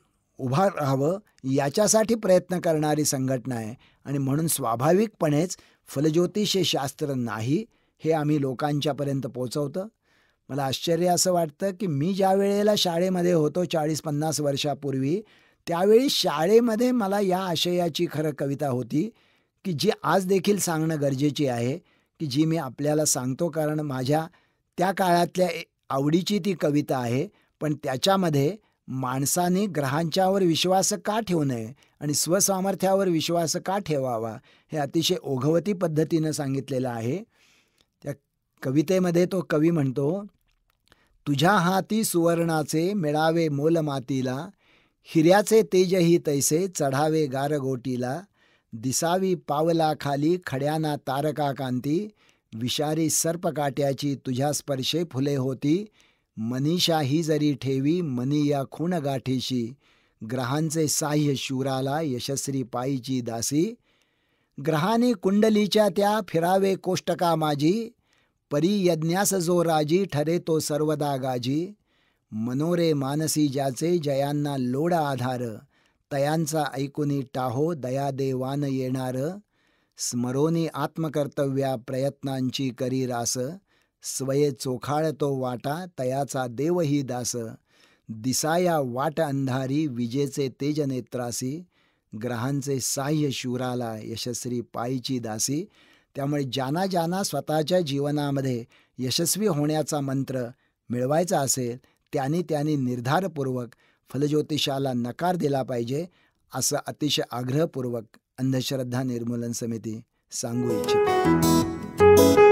उभा राहावं याच्यासाठी प्रयत्न करणारी संघटना आहे आणि म्हणून स्वाभाविकपणेच फलज्योतिष हे शास्त्र नाही हे आम्ही लोकांच्यापर्यंत पोचवतं मला आश्चर्य असं वाटतं की मी ज्या वेळेला शाळेमध्ये होतो चाळीस पन्नास वर्षापूर्वी त्यावेळी शाळेमध्ये मला या आशयाची खरं कविता होती की जी आज देखील सांगणं गरजेची आहे की जी मी आपल्याला सांगतो कारण माझ्या त्या काळातल्या आवडीची ती कविता आहे पण त्याच्यामध्ये माणसाने ग्रहांच्यावर विश्वास का ठेवू नये आणि स्वसामर्थ्यावर विश्वास का ठेवावा हे अतिशय ओघवती पद्धतीनं सांगितलेलं आहे त्या कवितेमध्ये तो कवी म्हणतो तुझ्या हाती सुवर्णाचे मिळावे मोलमातीला हिऱ्याचे तेजही तैसे चढावे गारगोटीला दिसावी पावला खाली खड्याना तारका कांती विषारी सर्पकाट्याची तुझ्या स्पर्शे फुले होती मनीषा ही जरी ठेवी मनी या खूण गाठीशी ग्रहांचे साह्य शूराला यशस्वी पायीची दासी ग्रहाने कुंडलीच्या त्या फिरावे कोष्टका माझी परी यज्ञास जो राजी ठरे तो सर्वदा गाजी मनोरे मानसी ज्याचे जयांना लोडा आधार तयांचा ऐकुनी टाहो दयादेवान येणार स्मरोनी आत्मकर्तव्या प्रयत्नांची करी रास स्वये चोखाळ तो वाटा तयाचा देवही दास दिसाया वाट अंधारी विजेचे तेज नेत्रासी ग्रहांचे साह्य शूराला यशस्वी पायीची दासी त्यामुळे जाना जाना स्वतःच्या जीवनामध्ये यशस्वी होण्याचा मंत्र मिळवायचा असेल त्यांनी त्यांनी निर्धारपूर्वक फलज्योतिषाला नकार दिला पाहिजे असं अतिशय आग्रहपूर्वक अंधश्रद्धा निर्मूलन समिती सांगू इच्छित